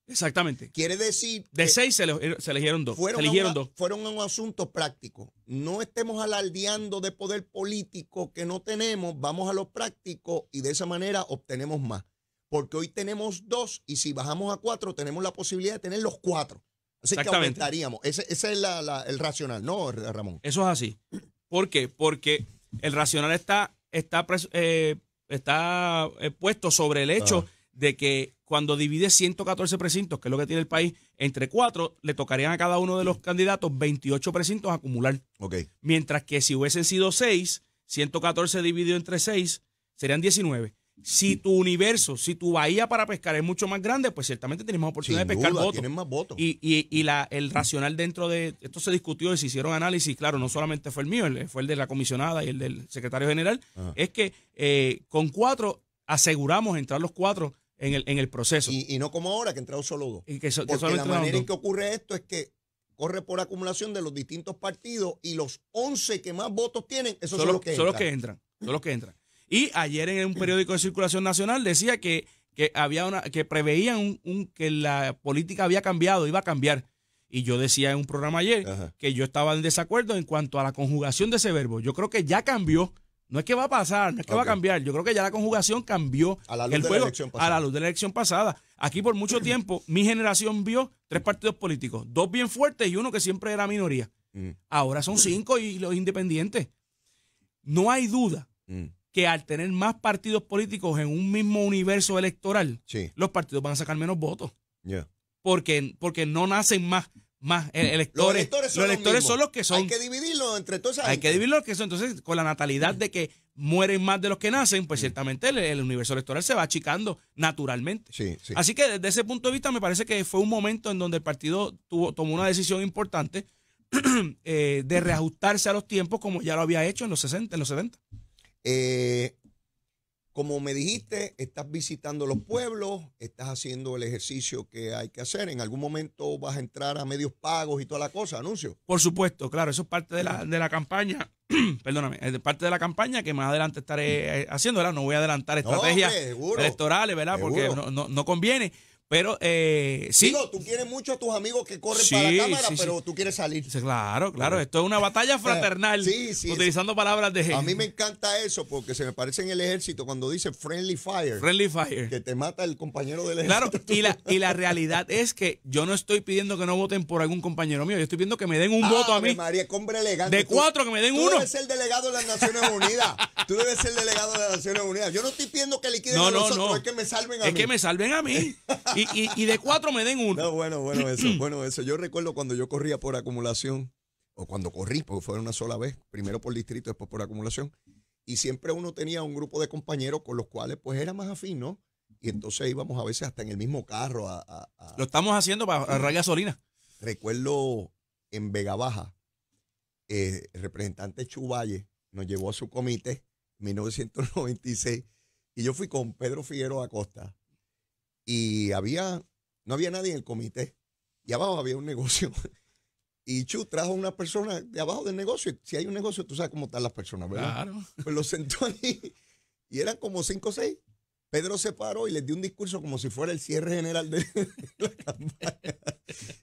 Exactamente. Quiere decir. De seis eh, se, eligieron dos. Fueron, un, fueron un asunto práctico. No estemos alardeando de poder político que no tenemos, vamos a lo práctico y de esa manera obtenemos más. Porque hoy tenemos dos y si bajamos a cuatro, tenemos la posibilidad de tener los cuatro. Así que aumentaríamos. Ese, es la, el racional, ¿no, Ramón? Eso es así. ¿Por qué? Porque el racional está, está, eh, está eh, puesto sobre el hecho de que cuando divide 114 precintos, que es lo que tiene el país, entre cuatro, le tocarían a cada uno de los candidatos 28 precintos acumular. Mientras que si hubiesen sido seis, 114 dividido entre seis, serían 19. Si tu universo, si tu bahía para pescar es mucho más grande, pues ciertamente tienes más oportunidad de pescar votos. Y, la, el racional dentro de esto se discutió y se hicieron análisis, claro, no solamente fue el mío, fue el de la comisionada y el del secretario general, es que eh, con cuatro aseguramos entrar los cuatro en el, en el proceso. Y, no como ahora, que entra un solo dos. Y que la manera en que ocurre esto es que corre por acumulación de los distintos partidos y los 11 que más votos tienen, esos son, los, que son entran. Los que entran, son los que entran. Y ayer en un mm. periódico de circulación nacional decía que, que había una, que preveían un, que la política había cambiado, iba a cambiar. Y yo decía en un programa ayer que yo estaba en desacuerdo en cuanto a la conjugación de ese verbo. Yo creo que ya cambió no es que va a pasar, no es que va a cambiar. Yo creo que ya la conjugación cambió a la luz de la elección pasada. Aquí por mucho tiempo mi generación vio tres partidos políticos, dos bien fuertes y uno que siempre era minoría. Mm. Ahora son cinco y los independientes. No hay duda mm. que al tener más partidos políticos en un mismo universo electoral, los partidos van a sacar menos votos. Porque, porque no nacen más más electores. Los electores, son los, que son. Hay que dividirlo entre todos. Hay que dividirlo que son. Entonces, con la natalidad de que mueren más de los que nacen, pues mm. ciertamente el, universo electoral se va achicando naturalmente. Así que desde ese punto de vista me parece que fue un momento en donde el partido tuvo, tomó una decisión importante eh, de reajustarse a los tiempos como ya lo había hecho en los 60, en los 70. Eh, como me dijiste, estás visitando los pueblos, estás haciendo el ejercicio que hay que hacer. En algún momento vas a entrar a medios pagos y toda la cosa, anuncio. Por supuesto, claro, eso es parte de la, de la campaña. Perdóname, es parte de la campaña que más adelante estaré eh, haciendo, No voy a adelantar estrategias electorales, ¿verdad? Porque no conviene. Pero eh, sí. no, tú quieres mucho a tus amigos que corren para la cámara, pero tú quieres salir. Claro, claro. Esto es una batalla fraternal. utilizando palabras de A mí me encanta eso porque se me parece en el ejército cuando dice friendly fire. Friendly fire. Que te mata el compañero del ejército. Claro, y la, y la realidad es que yo no estoy pidiendo que no voten por algún compañero mío. Yo estoy pidiendo que me den un ah, voto a mí. María, hombre elegante. De cuatro, que me den uno. Tú debes ser delegado de las Naciones Unidas. tú debes ser delegado de las Naciones Unidas. Yo no estoy pidiendo que liquiden a nosotros, no, es que me salven a mí. Es que me salven a mí. Y, de cuatro me den uno. bueno, bueno, eso, bueno, eso. Yo recuerdo cuando yo corría por acumulación, o cuando corrí, porque fue una sola vez, primero por distrito, después por acumulación, y siempre uno tenía un grupo de compañeros con los cuales pues era más afín, ¿no? Y entonces íbamos a veces hasta en el mismo carro a... Lo estamos haciendo para ahorrar gasolina. Recuerdo en Vega Baja, eh, el representante Chuballe nos llevó a su comité 1996 y yo fui con Pedro Figueroa Acosta, y había, no había nadie en el comité. Y abajo había un negocio. Y Chu trajo una persona de abajo del negocio. Si hay un negocio, tú sabes cómo están las personas, ¿verdad? Claro. Pues lo sentó ahí y eran como cinco o seis. Pedro se paró y les dio un discurso como si fuera el cierre general de la campaña.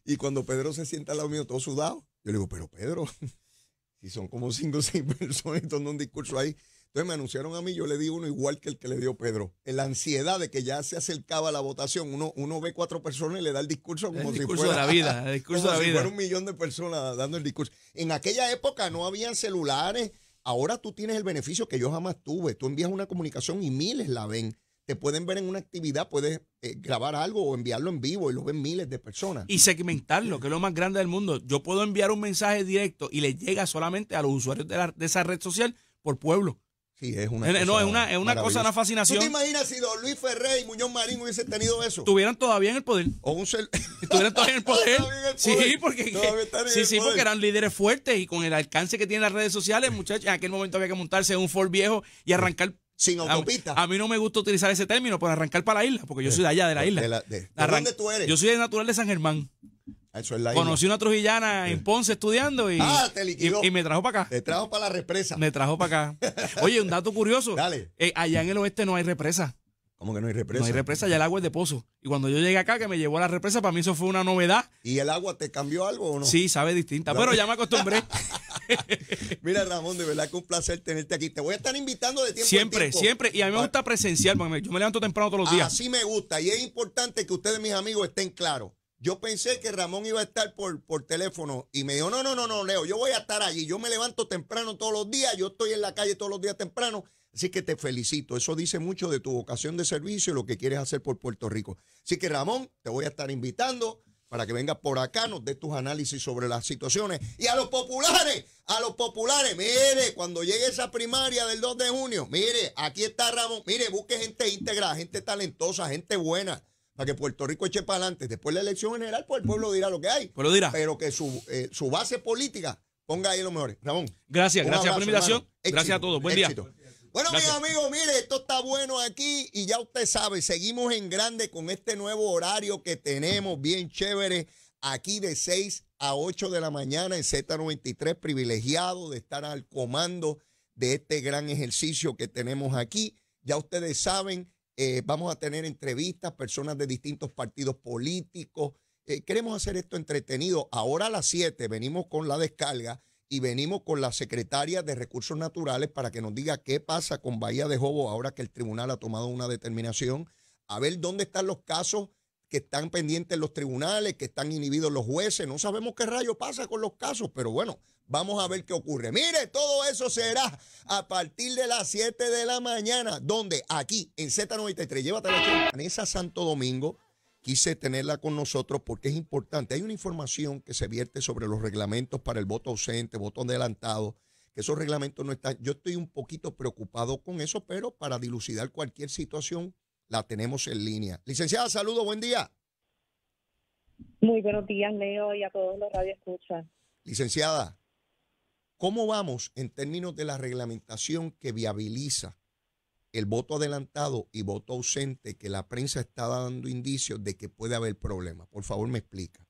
Y cuando Pedro se sienta al lado mío, todo sudado, yo le digo, pero Pedro, si son como cinco o seis personas y todo un discurso ahí. Entonces me anunciaron a mí, yo le di uno igual que el que le dio Pedro. La ansiedad de que ya se acercaba la votación, uno, uno ve cuatro personas y le da el discurso como discurso si fuera, de la vida, discurso de la vida. Fuera un millón de personas dando el discurso. En aquella época no habían celulares, ahora tú tienes el beneficio que yo jamás tuve. Tú envías una comunicación y miles la ven te pueden ver en una actividad, puedes eh, grabar algo o enviarlo en vivo y lo ven miles de personas. Y segmentarlo, que es lo más grande del mundo. Yo puedo enviar un mensaje directo y le llega solamente a los usuarios de esa red social por pueblo es una eh, cosa es una, es una cosa, una fascinación. ¿Tú te imaginas si don Luis Ferrer y Muñoz Marín hubiesen tenido eso? Tuvieran todavía en el poder. O Estuvieran todavía en el poder. Sí, porque, sí, sí, porque eran líderes fuertes y con el alcance que tienen las redes sociales, muchachos, en aquel momento había que montarse en un Ford viejo y arrancar sin autopista. A, mí no me gusta utilizar ese término, para pues arrancar para la isla, porque yo soy de allá, de la isla. ¿De, dónde tú eres? Yo soy de natural de San Germán. Ah, Conocí una trujillana en Ponce estudiando y, ah, me trajo para acá. Me trajo para la represa. Me trajo para acá. Oye, un dato curioso. Dale. Eh, allá en el oeste no hay represa. ¿Cómo que no hay represa? No hay represa, ya el agua es de pozo. Y cuando yo llegué acá, que me llevó a la represa, para mí eso fue una novedad. ¿Y el agua te cambió algo o no? Sí, sabe distinta, pero ya me acostumbré. Mira, Ramón, de verdad que un placer tenerte aquí. Te voy a estar invitando de tiempo Siempre, tiempo. siempre. Y a mí me gusta presenciar yo me levanto temprano todos los días. Así me gusta. Y es importante que ustedes, mis amigos, estén claros. Yo pensé que Ramón iba a estar por, por teléfono y me dijo, no, no, no, no, Leo, yo voy a estar allí. Yo me levanto temprano todos los días, yo estoy en la calle todos los días temprano. Así que te felicito. Eso dice mucho de tu vocación de servicio y lo que quieres hacer por Puerto Rico. Así que Ramón, te voy a estar invitando para que vengas por acá, nos des tus análisis sobre las situaciones. Y a los populares, a los populares, mire, cuando llegue esa primaria del 2 de junio, mire, aquí está Ramón, mire, busque gente íntegra, gente talentosa, gente buena que Puerto Rico eche para adelante. Después de la elección general, pues el pueblo dirá lo que hay. Pero que eh, su, base política ponga ahí lo mejor, Ramón. Gracias, gracias por la invitación. Gracias a todos. Buen día. Bueno, mis amigos, mire, esto está bueno aquí y ya usted sabe, seguimos en grande con este nuevo horario que tenemos, bien chévere, aquí de 6 a 8 de la mañana en Z93, privilegiado de estar al comando de este gran ejercicio que tenemos aquí. Ya ustedes saben, eh, vamos a tener entrevistas, personas de distintos partidos políticos. Eh, queremos hacer esto entretenido. Ahora a las 7 venimos con la descarga y venimos con la secretaria de Recursos Naturales para que nos diga qué pasa con Bahía de Jobo ahora que el tribunal ha tomado una determinación, a ver dónde están los casos que están pendientes en los tribunales, que están inhibidos los jueces. No sabemos qué rayo pasa con los casos, pero bueno, Vamos a ver qué ocurre. Mire, todo eso será a partir de las 7 de la mañana, donde aquí en Z93, llévatela a Vanessa Santo Domingo. Quise tenerla con nosotros porque es importante. Hay una información que se vierte sobre los reglamentos para el voto ausente, voto adelantado, que esos reglamentos no están. Yo estoy un poquito preocupado con eso, pero para dilucidar cualquier situación la tenemos en línea. Licenciada, saludo, buen día. Muy buenos días, Leo, y a todos los radioescuchas. Licenciada, ¿Cómo vamos en términos de la reglamentación que viabiliza el voto adelantado y voto ausente que la prensa está dando indicios de que puede haber problemas? Por favor, me explica.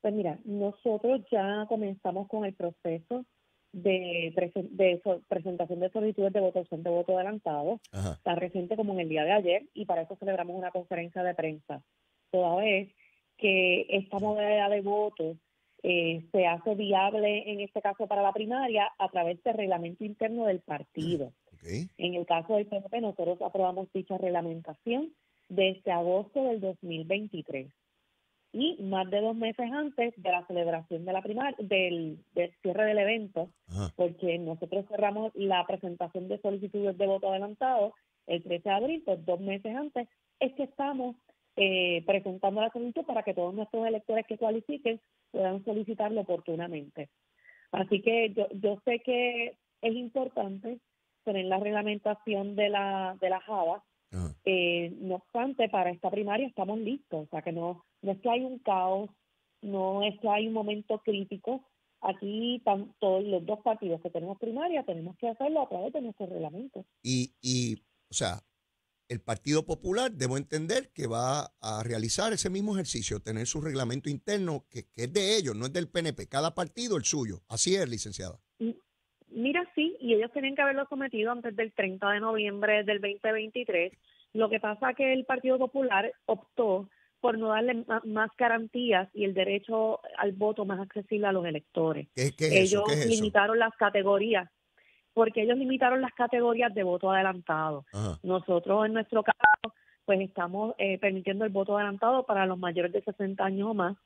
Pues mira, nosotros ya comenzamos con el proceso de, presentación de solicitudes de voto ausente, voto adelantado, tan reciente como en el día de ayer, y para eso celebramos una conferencia de prensa. Toda vez que esta modalidad de voto eh, se hace viable en este caso para la primaria a través del reglamento interno del partido. En el caso del PNP, nosotros aprobamos dicha reglamentación desde agosto del 2023 y más de dos meses antes de la celebración de la primaria, del, cierre del evento, porque nosotros cerramos la presentación de solicitudes de voto adelantado el 13 de abril, pues dos meses antes, es que estamos eh, presentando la solicitud para que todos nuestros electores que cualifiquen puedan solicitarlo oportunamente. Así que yo, yo sé que es importante tener la reglamentación de la, de la JAVA. Eh, no obstante, para esta primaria estamos listos, o sea que no, no es que hay un caos, no es que hay un momento crítico. Aquí todos los dos partidos que tenemos primaria tenemos que hacerlo a través de nuestro reglamento. Y, y o sea, el Partido Popular, debo entender que va a realizar ese mismo ejercicio, tener su reglamento interno, que, es de ellos, no es del PNP, cada partido el suyo. Así es, licenciada. Mira, sí, y ellos tienen que haberlo cometido antes del 30 de noviembre del 2023. Lo que pasa que el Partido Popular optó por no darle más garantías y el derecho al voto más accesible a los electores. ellos limitaron las categorías porque ellos limitaron las categorías de voto adelantado. Nosotros, en nuestro caso, pues estamos eh, permitiendo el voto adelantado para los mayores de 60 años o más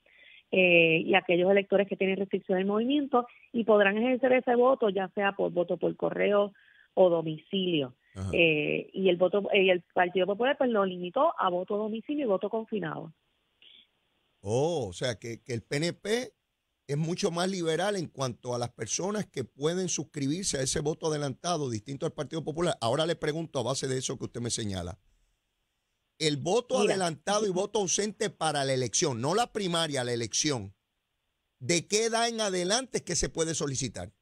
eh, y aquellos electores que tienen restricción del movimiento y podrán ejercer ese voto, ya sea por voto por correo o domicilio. Eh, y el voto y el Partido Popular pues lo limitó a voto domicilio y voto confinado. Oh, o sea que, que el PNP es mucho más liberal en cuanto a las personas que pueden suscribirse a ese voto adelantado distinto al Partido Popular. Ahora le pregunto a base de eso que usted me señala. El voto adelantado y voto ausente para la elección, no la primaria, la elección. ¿De qué edad en adelante es que se puede solicitar?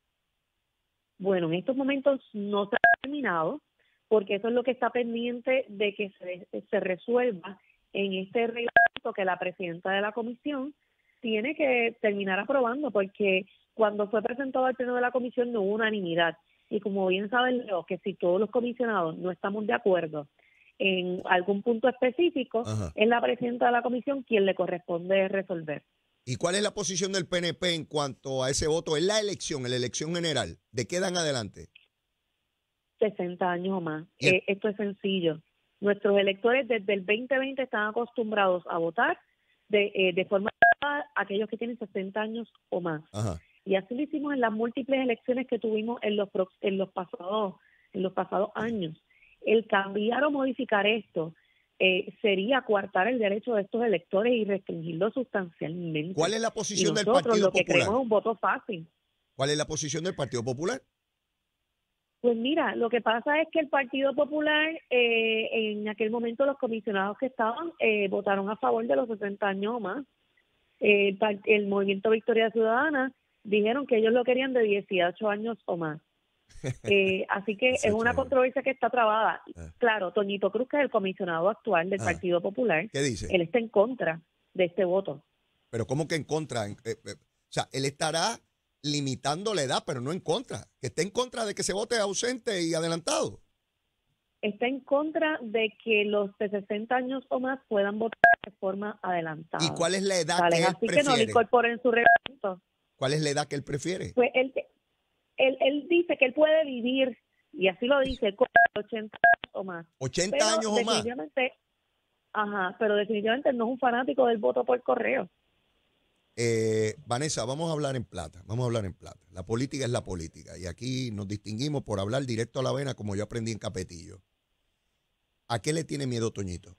Bueno, en estos momentos no se ha terminado, porque eso es lo que está pendiente de que se, se resuelva en este reglamento que la presidenta de la comisión tiene que terminar aprobando porque cuando fue presentado al pleno de la comisión no hubo unanimidad. Y como bien saben, Leo, que si todos los comisionados no estamos de acuerdo en algún punto específico, es la presidenta de la comisión quien le corresponde resolver. ¿Y cuál es la posición del PNP en cuanto a ese voto en la elección, en la elección general? ¿De qué dan adelante? 60 años o más. Eh, esto es sencillo. Nuestros electores desde el 2020 están acostumbrados a votar de, eh, de forma aquellos que tienen 60 años o más. Y así lo hicimos en las múltiples elecciones que tuvimos en los, en los, pasados, en los pasados años. El cambiar o modificar esto eh, sería coartar el derecho de estos electores y restringirlo sustancialmente. ¿Cuál es la posición del Partido lo que creemos es un voto fácil. ¿Cuál es la posición del Partido Popular? Pues mira, lo que pasa es que el Partido Popular, eh, en aquel momento los comisionados que estaban eh, votaron a favor de los 60 años o más. Eh, el, el movimiento Victoria Ciudadana, dijeron que ellos lo querían de 18 años o más. Eh, así que es una controversia que está trabada. Ah. Claro, Toñito Cruz, que es el comisionado actual del ah. Partido Popular, él está en contra de este voto. Pero ¿cómo que en contra? Eh, o sea, él estará limitando la edad, pero no en contra. Que esté en contra de que se vote ausente y adelantado está en contra de que los de 60 años o más puedan votar de forma adelantada. ¿Y cuál es la edad que él prefiere? su ¿Cuál es la edad que él prefiere? Pues él, él, él dice que él puede vivir, y así lo dice, con 80 años o más. 80 años o más. Ajá, pero definitivamente no es un fanático del voto por correo. Eh, Vanessa, vamos a hablar en plata, vamos a hablar en plata. La política es la política y aquí nos distinguimos por hablar directo a la vena como yo aprendí en Capetillo. ¿A qué le tiene miedo Toñito?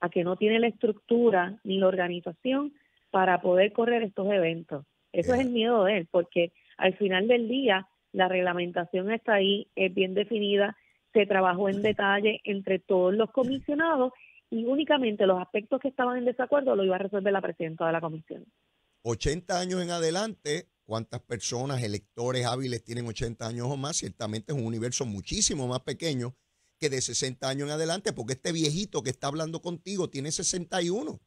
A que no tiene la estructura ni la organización para poder correr estos eventos. Eso es el miedo de él, porque al final del día la reglamentación está ahí, es bien definida, se trabajó en detalle entre todos los comisionados y únicamente los aspectos que estaban en desacuerdo lo iba a resolver la presidenta de la comisión. 80 años en adelante, cuántas personas, electores hábiles tienen 80 años o más, ciertamente es un universo muchísimo más pequeño que de 60 años en adelante, porque este viejito que está hablando contigo tiene 61.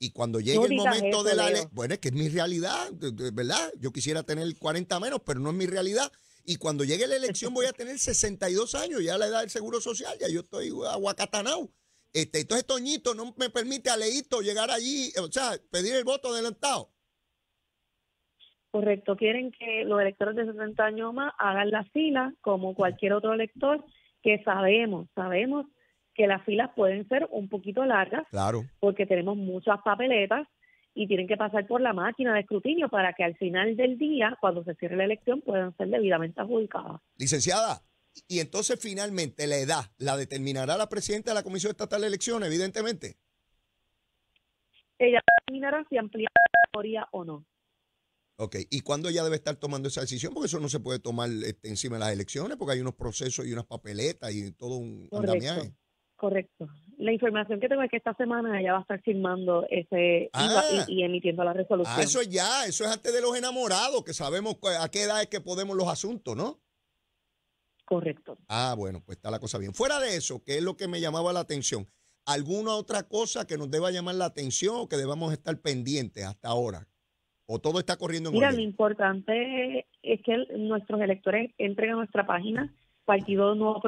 Y cuando llegue el momento de la bueno, es que es mi realidad, ¿verdad? Yo quisiera tener 40 menos, pero no es mi realidad. Y cuando llegue la elección voy a tener 62 años, ya la edad del Seguro Social, ya yo estoy aguacatanao. Este, entonces Toñito no me permite a Leito llegar allí, o sea, pedir el voto adelantado. Correcto, quieren que los electores de 70 años más hagan la fila como cualquier otro elector que sabemos, sabemos que las filas pueden ser un poquito largas, claro. porque tenemos muchas papeletas y tienen que pasar por la máquina de escrutinio para que al final del día, cuando se cierre la elección, puedan ser debidamente adjudicadas. Licenciada, y entonces finalmente la edad la determinará la presidenta de la Comisión Estatal de Elecciones, evidentemente. Ella determinará si amplía la mayoría o no. Ok, ¿y cuándo ella debe estar tomando esa decisión? Porque eso no se puede tomar este, encima de las elecciones, porque hay unos procesos y unas papeletas y todo un correcto, andamiaje. Correcto. La información que tengo es que esta semana ella va a estar firmando ese y, ah. emitiendo la resolución. Ah, eso ya, eso es antes de los enamorados, que sabemos a qué edad es que podemos los asuntos, ¿no? Correcto. Ah, bueno, pues está la cosa bien. Fuera de eso, ¿qué es lo que me llamaba la atención? ¿Alguna otra cosa que nos deba llamar la atención o que debamos estar pendientes hasta ahora? ¿O todo está corriendo en Mira, lo importante es que nuestros electores entren a nuestra página partido nuevo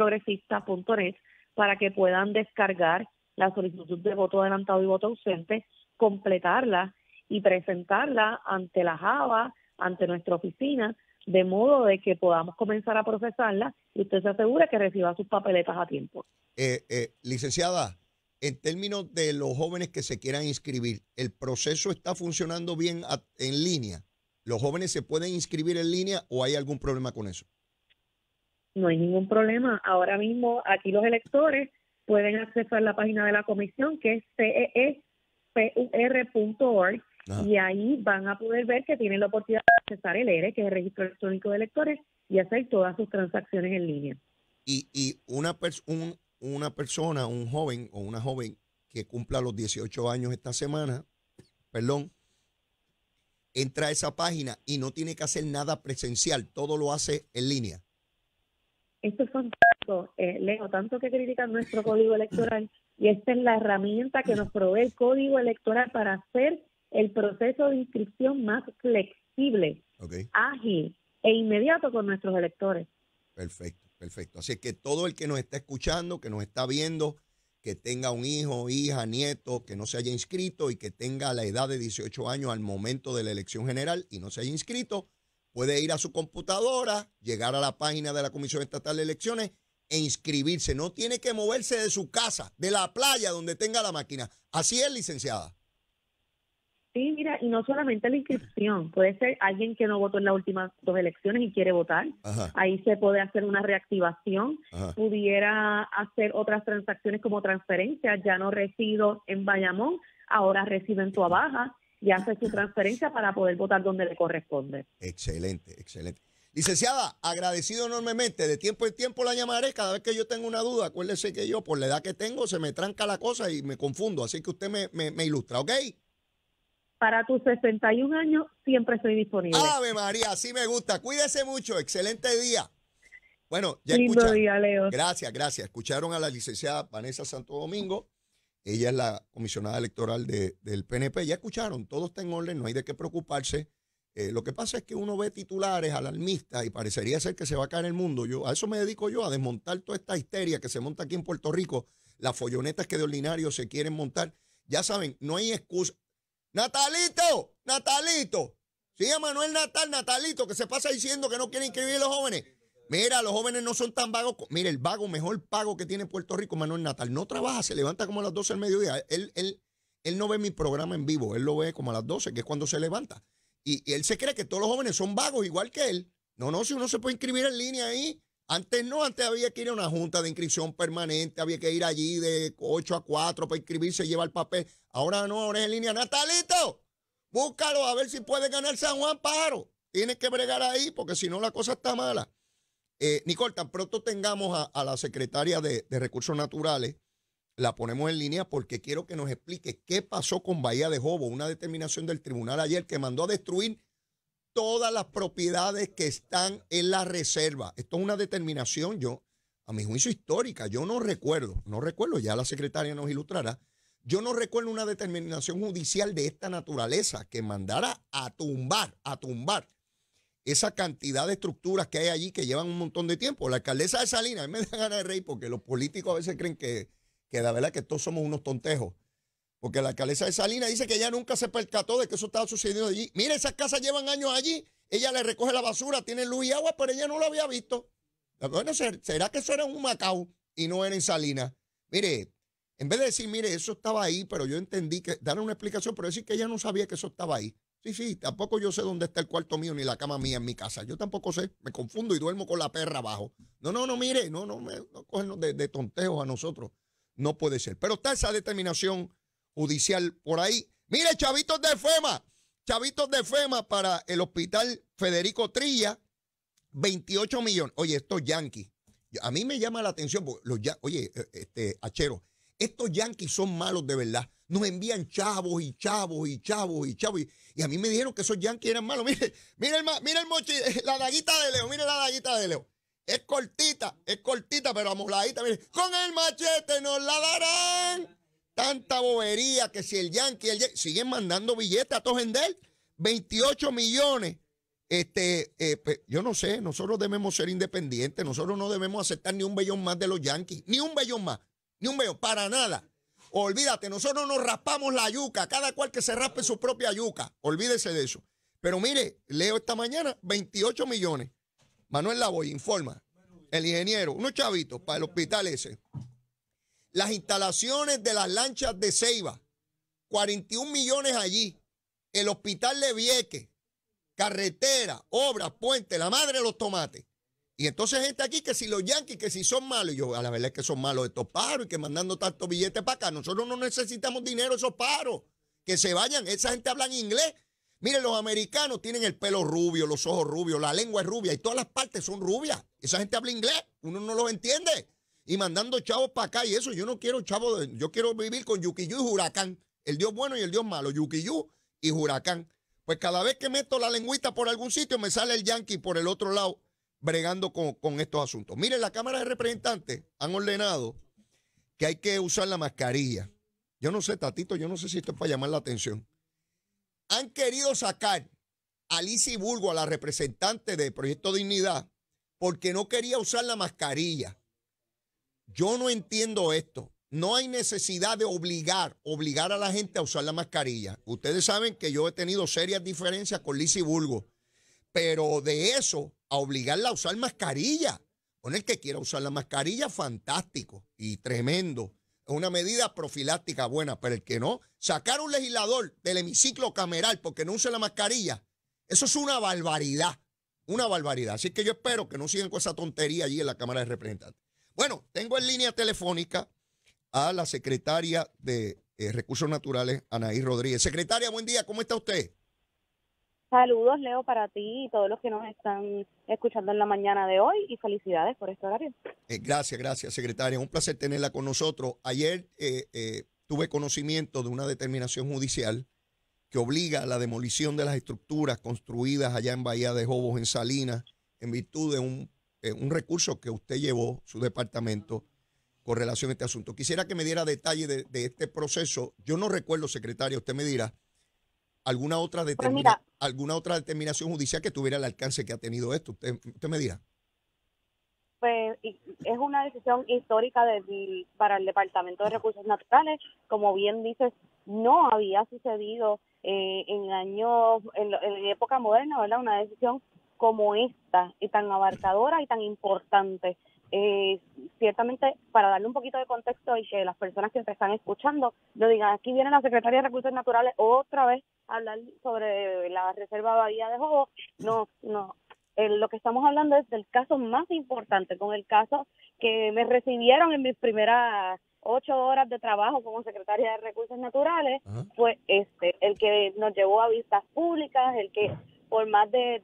para que puedan descargar la solicitud de voto adelantado y voto ausente, completarla y presentarla ante la JAVA, ante nuestra oficina, de modo de que podamos comenzar a procesarla y usted se asegure que reciba sus papeletas a tiempo. Eh, eh, licenciada, en términos de los jóvenes que se quieran inscribir, ¿el proceso está funcionando bien en línea? ¿Los jóvenes se pueden inscribir en línea o hay algún problema con eso? No hay ningún problema. Ahora mismo aquí los electores pueden acceder a la página de la comisión que es CEEPUR.org, y ahí van a poder ver que tienen la oportunidad de accesar el ERE, e, que es el registro electrónico de electores, y hacer todas sus transacciones en línea. Y, una persona una persona, un joven o una joven que cumpla los 18 años esta semana, perdón, entra a esa página y no tiene que hacer nada presencial, todo lo hace en línea. Esto es fantástico, eh, Leo, tanto que critican nuestro código electoral y esta es la herramienta que nos provee el código electoral para hacer el proceso de inscripción más flexible, ágil e inmediato con nuestros electores. Perfecto. Perfecto. Así que todo el que nos está escuchando, que nos está viendo, que tenga un hijo, hija, nieto, que no se haya inscrito y que tenga la edad de 18 años al momento de la elección general y no se haya inscrito, puede ir a su computadora, llegar a la página de la Comisión Estatal de Elecciones e inscribirse. No tiene que moverse de su casa, de la playa donde tenga la máquina. Así es, licenciada. Sí, mira, y no solamente la inscripción, puede ser alguien que no votó en las últimas dos elecciones y quiere votar, ahí se puede hacer una reactivación, pudiera hacer otras transacciones como transferencias, ya no resido en Bayamón, ahora resido en Tuabaja y hace su transferencia para poder votar donde le corresponde. Excelente, excelente. Licenciada, agradecido enormemente. De tiempo en tiempo la llamaré. Cada vez que yo tengo una duda, acuérdese que yo, por la edad que tengo, se me tranca la cosa y me confundo. Así que usted me ilustra, ¿ok? para tus 61 años siempre estoy disponible. Ave María, sí me gusta. Cuídese mucho. Excelente día. Bueno, ya Lindo día, Leo. Gracias, gracias. Escucharon a la licenciada Vanessa Santo Domingo. Ella es la comisionada electoral del PNP. Ya escucharon, todo está en orden, no hay de qué preocuparse. Eh, lo que pasa es que uno ve titulares alarmistas y parecería ser que se va a caer el mundo. Yo, a eso me dedico yo, a desmontar toda esta histeria que se monta aquí en Puerto Rico, las follonetas que de ordinario se quieren montar. Ya saben, no hay excusa. Natalito, Natalito. sí, Manuel Natal, Natalito, que se pasa diciendo que no quiere inscribir a los jóvenes. Mira, los jóvenes no son tan vagos. Mira, el vago mejor pago que tiene Puerto Rico, Manuel Natal, no trabaja, se levanta como a las 12 del mediodía. Él, él, él no ve mi programa en vivo, él lo ve como a las 12, que es cuando se levanta. y él se cree que todos los jóvenes son vagos, igual que él. No, no, si uno se puede inscribir en línea ahí, antes no, antes había que ir a una junta de inscripción permanente, había que ir allí de 8 a 4 para inscribirse, llevar el papel. Ahora no, ahora es en línea. Natalito, búscalo a ver si puede ganar San Juan Paro. Tienes que bregar ahí porque si no la cosa está mala. Eh, Nicole, tan pronto tengamos a, la secretaria de, de, Recursos Naturales, la ponemos en línea porque quiero que nos explique qué pasó con Bahía de Jobo, una determinación del tribunal ayer que mandó a destruir todas las propiedades que están en la reserva. Esto es una determinación, yo, a mi juicio histórica, yo no recuerdo, no recuerdo, ya la secretaria nos ilustrará, yo no recuerdo una determinación judicial de esta naturaleza que mandara a tumbar, a tumbar esa cantidad de estructuras que hay allí que llevan un montón de tiempo. La alcaldesa de Salinas, a mí me da ganas de reír porque los políticos a veces creen que, que la verdad que todos somos unos tontejos. Porque la alcaldesa de Salina dice que ella nunca se percató de que eso estaba sucediendo allí. Mire, esas casas llevan años allí. Ella le recoge la basura, tiene luz y agua, pero ella no lo había visto. Bueno, ¿será que eso era un Macao y no era en Salina. Mire, en vez de decir, mire, eso estaba ahí, pero yo entendí que dar una explicación, pero decir que ella no sabía que eso estaba ahí. Sí, sí, tampoco yo sé dónde está el cuarto mío ni la cama mía en mi casa. Yo tampoco sé, me confundo y duermo con la perra abajo. No, no, no, mire, no, no, no cogernos de, de tonteos a nosotros. No puede ser. Pero está esa determinación judicial por ahí. Mire, chavitos de FEMA, chavitos de FEMA para el hospital Federico Trilla, 28 millones. Oye, estos yanquis, a mí me llama la atención, oye, eh, este, Achero, estos yanquis son malos de verdad. Nos envían chavos y chavos y chavos y chavos. Y, a mí me dijeron que esos yanquis eran malos. Mire, mire el, mire el la daguita de Leo, mire la daguita de Leo. Es cortita, es cortita, pero amoladita. Mire, con el machete nos la darán. Tanta bobería que si el Yankee, sigue siguen mandando billetes a Tojendel, 28 millones. Este, eh, yo no sé, nosotros debemos ser independientes, nosotros no debemos aceptar ni un bellón más de los Yankees, ni un bellón más, ni un bellón, para nada. Olvídate, nosotros nos raspamos la yuca, cada cual que se raspe su propia yuca, olvídese de eso. Pero mire, leo esta mañana 28 millones. Manuel Lavoy informa, el ingeniero, unos chavitos para el hospital ese las instalaciones de las lanchas de Ceiba, 41 millones allí, el hospital de Vieques, carretera, obras, puente, la madre de los tomates. Y entonces gente aquí que si los yanquis, que si son malos, yo a la verdad es que son malos estos paros y que mandando tantos billetes para acá, nosotros no necesitamos dinero esos paros, que se vayan, esa gente habla en inglés. Miren, los americanos tienen el pelo rubio, los ojos rubios, la lengua es rubia y todas las partes son rubias. Esa gente habla inglés, uno no lo entiende y mandando chavos para acá y eso. Yo no quiero chavos, yo quiero vivir con Yukiyu y Huracán, el Dios bueno y el Dios malo, Yukiyu y Huracán. Pues cada vez que meto la lengüita por algún sitio, me sale el yankee por el otro lado bregando con, con estos asuntos. Miren, la Cámara de Representantes han ordenado que hay que usar la mascarilla. Yo no sé, Tatito, yo no sé si esto es para llamar la atención. Han querido sacar a y Burgo, a la representante de Proyecto Dignidad, porque no quería usar la mascarilla. Yo no entiendo esto. No hay necesidad de obligar, obligar a la gente a usar la mascarilla. Ustedes saben que yo he tenido serias diferencias con Liz y Bulgo, pero de eso a obligarla a usar mascarilla. Con el que quiera usar la mascarilla, fantástico y tremendo. Es una medida profiláctica buena, pero el que no, sacar un legislador del hemiciclo cameral porque no use la mascarilla, eso es una barbaridad, una barbaridad. Así que yo espero que no sigan con esa tontería allí en la Cámara de Representantes. Bueno, tengo en línea telefónica a la secretaria de eh, Recursos Naturales, Anaí Rodríguez. Secretaria, buen día, ¿cómo está usted? Saludos, Leo, para ti y todos los que nos están escuchando en la mañana de hoy y felicidades por este horario. Eh, gracias, gracias, secretaria. Un placer tenerla con nosotros. Ayer eh, tuve conocimiento de una determinación judicial que obliga a la demolición de las estructuras construidas allá en Bahía de Jobos, en Salinas, en virtud de un eh, un recurso que usted llevó, su departamento, con relación a este asunto. Quisiera que me diera detalle de, este proceso. Yo no recuerdo, secretaria, usted me dirá, alguna otra, pues alguna otra determinación judicial que tuviera el alcance que ha tenido esto. Usted, me dirá. Pues es una decisión histórica para el Departamento de Recursos Naturales. Como bien dices, no había sucedido eh, en años, en, en, época moderna, ¿verdad? Una decisión como esta, y tan abarcadora y tan importante. Eh, ciertamente, para darle un poquito de contexto y que las personas que te están escuchando lo digan, aquí viene la Secretaría de Recursos Naturales otra vez a hablar sobre la Reserva Bahía de Jobos. No, no. Eh, lo que estamos hablando es del caso más importante, con el caso que me recibieron en mis primeras ocho horas de trabajo como secretaria de Recursos Naturales, fue este, el que nos llevó a vistas públicas, el que por más de,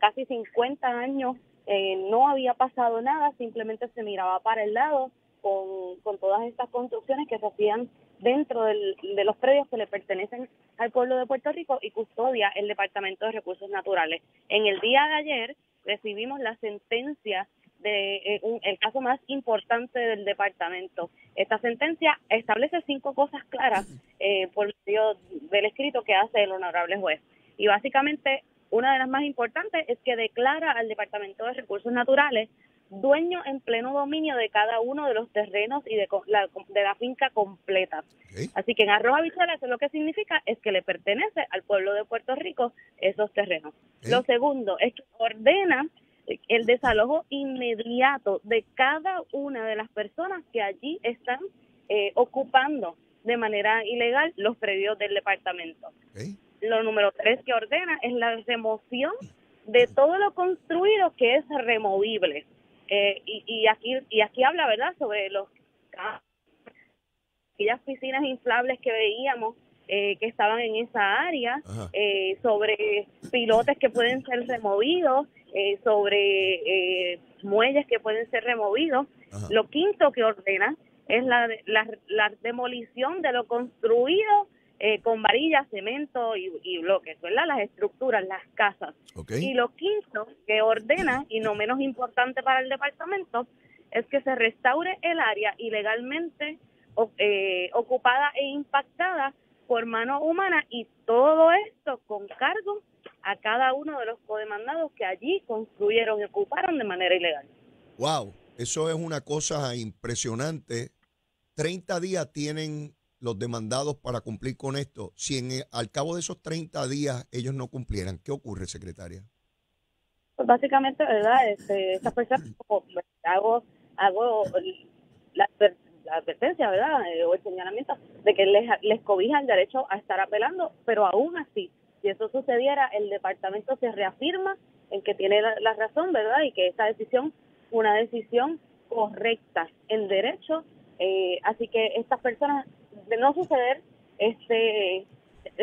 casi 50 años eh, no había pasado nada, simplemente se miraba para el lado con, todas estas construcciones que se hacían dentro de los predios que le pertenecen al pueblo de Puerto Rico y custodia el Departamento de Recursos Naturales. En el día de ayer recibimos la sentencia de eh, el caso más importante del departamento. Esta sentencia establece cinco cosas claras eh, por medio del escrito que hace el honorable juez. Y básicamente una de las más importantes es que declara al Departamento de Recursos Naturales dueño en pleno dominio de cada uno de los terrenos y de la, finca completa. Así que en Arroz eso lo que significa es que le pertenece al pueblo de Puerto Rico esos terrenos. Lo segundo es que ordena el desalojo inmediato de cada una de las personas que allí están eh, ocupando de manera ilegal los predios del departamento lo número tres que ordena es la remoción de todo lo construido que es removible. Eh, y, aquí y aquí habla, ¿verdad?, sobre los aquellas piscinas inflables que veíamos eh, que estaban en esa área, eh, sobre pilotes que pueden ser removidos, sobre muelles que pueden ser removidos. Lo quinto que ordena es la demolición de lo construido eh, con varillas, cemento y, bloques, ¿verdad? Las estructuras, las casas. Y lo quinto que ordena, y no menos importante para el departamento, es que se restaure el área ilegalmente eh, ocupada e impactada por mano humana y todo esto con cargo a cada uno de los codemandados que allí construyeron y ocuparon de manera ilegal. ¡Wow! Eso es una cosa impresionante. 30 días tienen los demandados para cumplir con esto, si eh, al cabo de esos 30 días ellos no cumplieran, ¿qué ocurre, secretaria? Pues básicamente, ¿verdad? Este, estas personas, hago, hago la, advertencia, ¿verdad? Eh, o el señalamiento de que les, les cobija el derecho a estar apelando, pero aún así, si eso sucediera, el departamento se reafirma en que tiene la, razón, ¿verdad? Y que esa decisión, una decisión correcta en derecho eh, así que estas personas, de no suceder este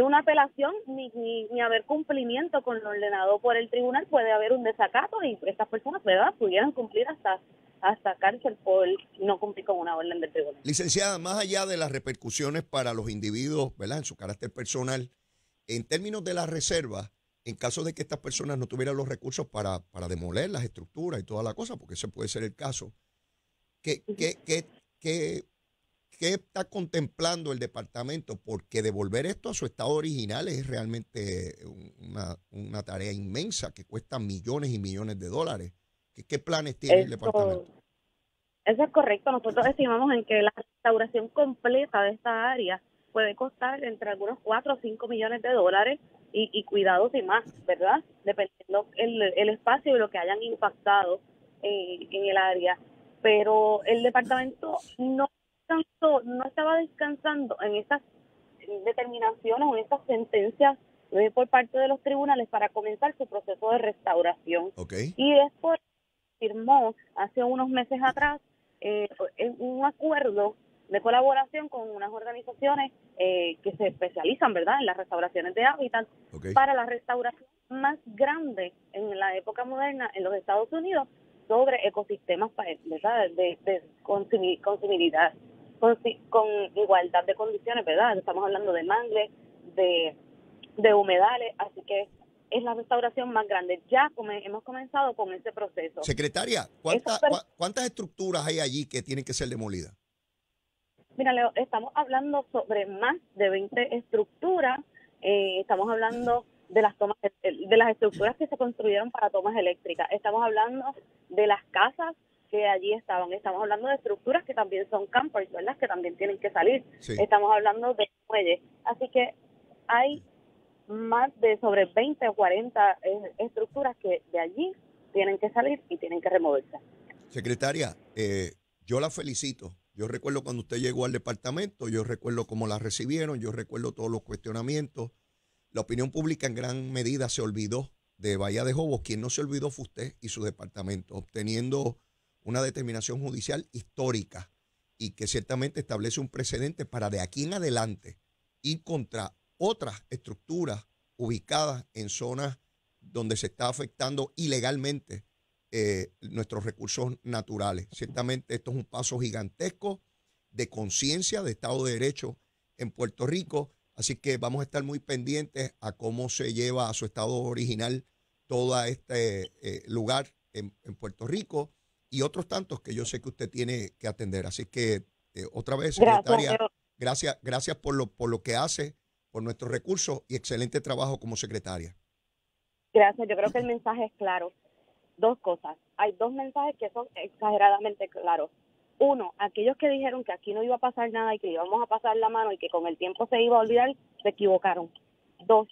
una apelación ni, ni, haber cumplimiento con lo ordenado por el tribunal, puede haber un desacato y estas personas ¿verdad? pudieran cumplir hasta hasta cárcel por no cumplir con una orden del tribunal. Licenciada, más allá de las repercusiones para los individuos, ¿verdad? En su carácter personal, en términos de las reservas, en caso de que estas personas no tuvieran los recursos para, para demoler las estructuras y toda la cosa, porque ese puede ser el caso, que que qué ¿qué, está contemplando el departamento? Porque devolver esto a su estado original es realmente una, tarea inmensa que cuesta millones y millones de dólares. ¿Qué, planes tiene el departamento? Eso es correcto. Nosotros estimamos en que la restauración completa de esta área puede costar entre algunos 4 o 5 millones de dólares y, cuidados y más, ¿verdad? Dependiendo el, espacio y lo que hayan impactado en, en el área pero el departamento no estaba descansando en esas determinaciones o en esas sentencias por parte de los tribunales para comenzar su proceso de restauración. Y después firmó hace unos meses atrás eh, un acuerdo de colaboración con unas organizaciones eh, que se especializan, ¿verdad?, en las restauraciones de hábitat para la restauración más grande en la época moderna en los Estados Unidos, sobre ecosistemas ¿verdad? de, consumibilidad, con, igualdad de condiciones, ¿verdad? Estamos hablando de mangle, de, humedales, así que es la restauración más grande. Ya hemos comenzado con ese proceso. Secretaria, ¿cuántas ¿cuántas estructuras hay allí que tienen que ser demolidas? Mira, Leo, estamos hablando sobre más de 20 estructuras, eh, estamos hablando de las tomas eh, eh, de las estructuras que se construyeron para tomas eléctricas. Estamos hablando de las casas que allí estaban. Estamos hablando de estructuras que también son campers, las Que también tienen que salir. Estamos hablando de muelles. Así que hay más de sobre 20 o 40 eh, estructuras que de allí tienen que salir y tienen que removerse. Secretaria, yo la felicito. Yo recuerdo cuando usted llegó al departamento, yo recuerdo cómo la recibieron, yo recuerdo todos los cuestionamientos. La opinión pública en gran medida se olvidó de Bahía de Jobos. Quien no se olvidó fue usted y su departamento, obteniendo una determinación judicial histórica y que ciertamente establece un precedente para de aquí en adelante ir contra otras estructuras ubicadas en zonas donde se está afectando ilegalmente eh, nuestros recursos naturales. Ciertamente esto es un paso gigantesco de conciencia de Estado de Derecho en Puerto Rico Así que vamos a estar muy pendientes a cómo se lleva a su estado original todo este eh, lugar en, Puerto Rico y otros tantos que yo sé que usted tiene que atender. Así que eh, otra vez, secretaria, gracias, gracias, por, lo, por lo que hace, por nuestros recursos y excelente trabajo como secretaria. Gracias, yo creo que el mensaje es claro. Dos cosas. Hay dos mensajes que son exageradamente claros. Uno, aquellos que dijeron que aquí no iba a pasar nada y que íbamos a pasar la mano y que con el tiempo se iba a olvidar, se equivocaron. Dos,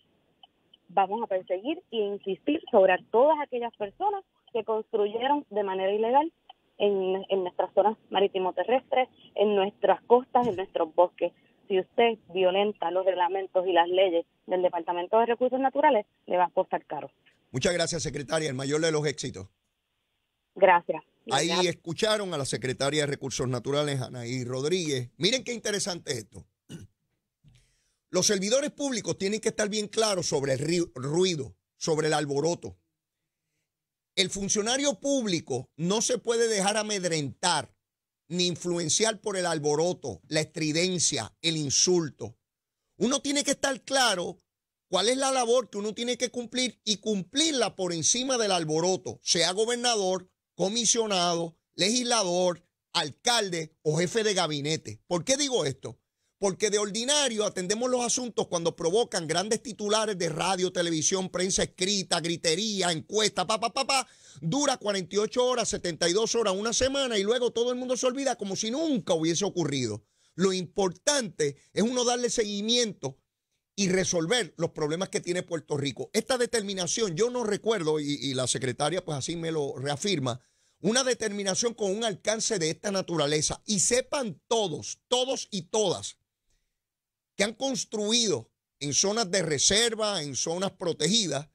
vamos a perseguir e insistir sobre todas aquellas personas que construyeron de manera ilegal en, en nuestras zonas marítimo-terrestres, en nuestras costas, en nuestros bosques. Si usted violenta los reglamentos y las leyes del Departamento de Recursos Naturales, le va a costar caro. Muchas gracias, secretaria. El mayor de los éxitos. Gracias. Ahí escucharon a la secretaria de Recursos Naturales, Anaí Rodríguez. Miren qué interesante esto. Los servidores públicos tienen que estar bien claros sobre el ruido, sobre el alboroto. El funcionario público no se puede dejar amedrentar ni influenciar por el alboroto, la estridencia, el insulto. Uno tiene que estar claro cuál es la labor que uno tiene que cumplir y cumplirla por encima del alboroto, sea gobernador, comisionado, legislador, alcalde o jefe de gabinete. ¿Por qué digo esto? Porque de ordinario atendemos los asuntos cuando provocan grandes titulares de radio, televisión, prensa escrita, gritería, encuesta, papá, papá. Pa, pa. Dura 48 horas, 72 horas, una semana y luego todo el mundo se olvida como si nunca hubiese ocurrido. Lo importante es uno darle seguimiento y resolver los problemas que tiene Puerto Rico. Esta determinación, yo no recuerdo, y, la secretaria pues así me lo reafirma, una determinación con un alcance de esta naturaleza. Y sepan todos, todos y todas, que han construido en zonas de reserva, en zonas protegidas,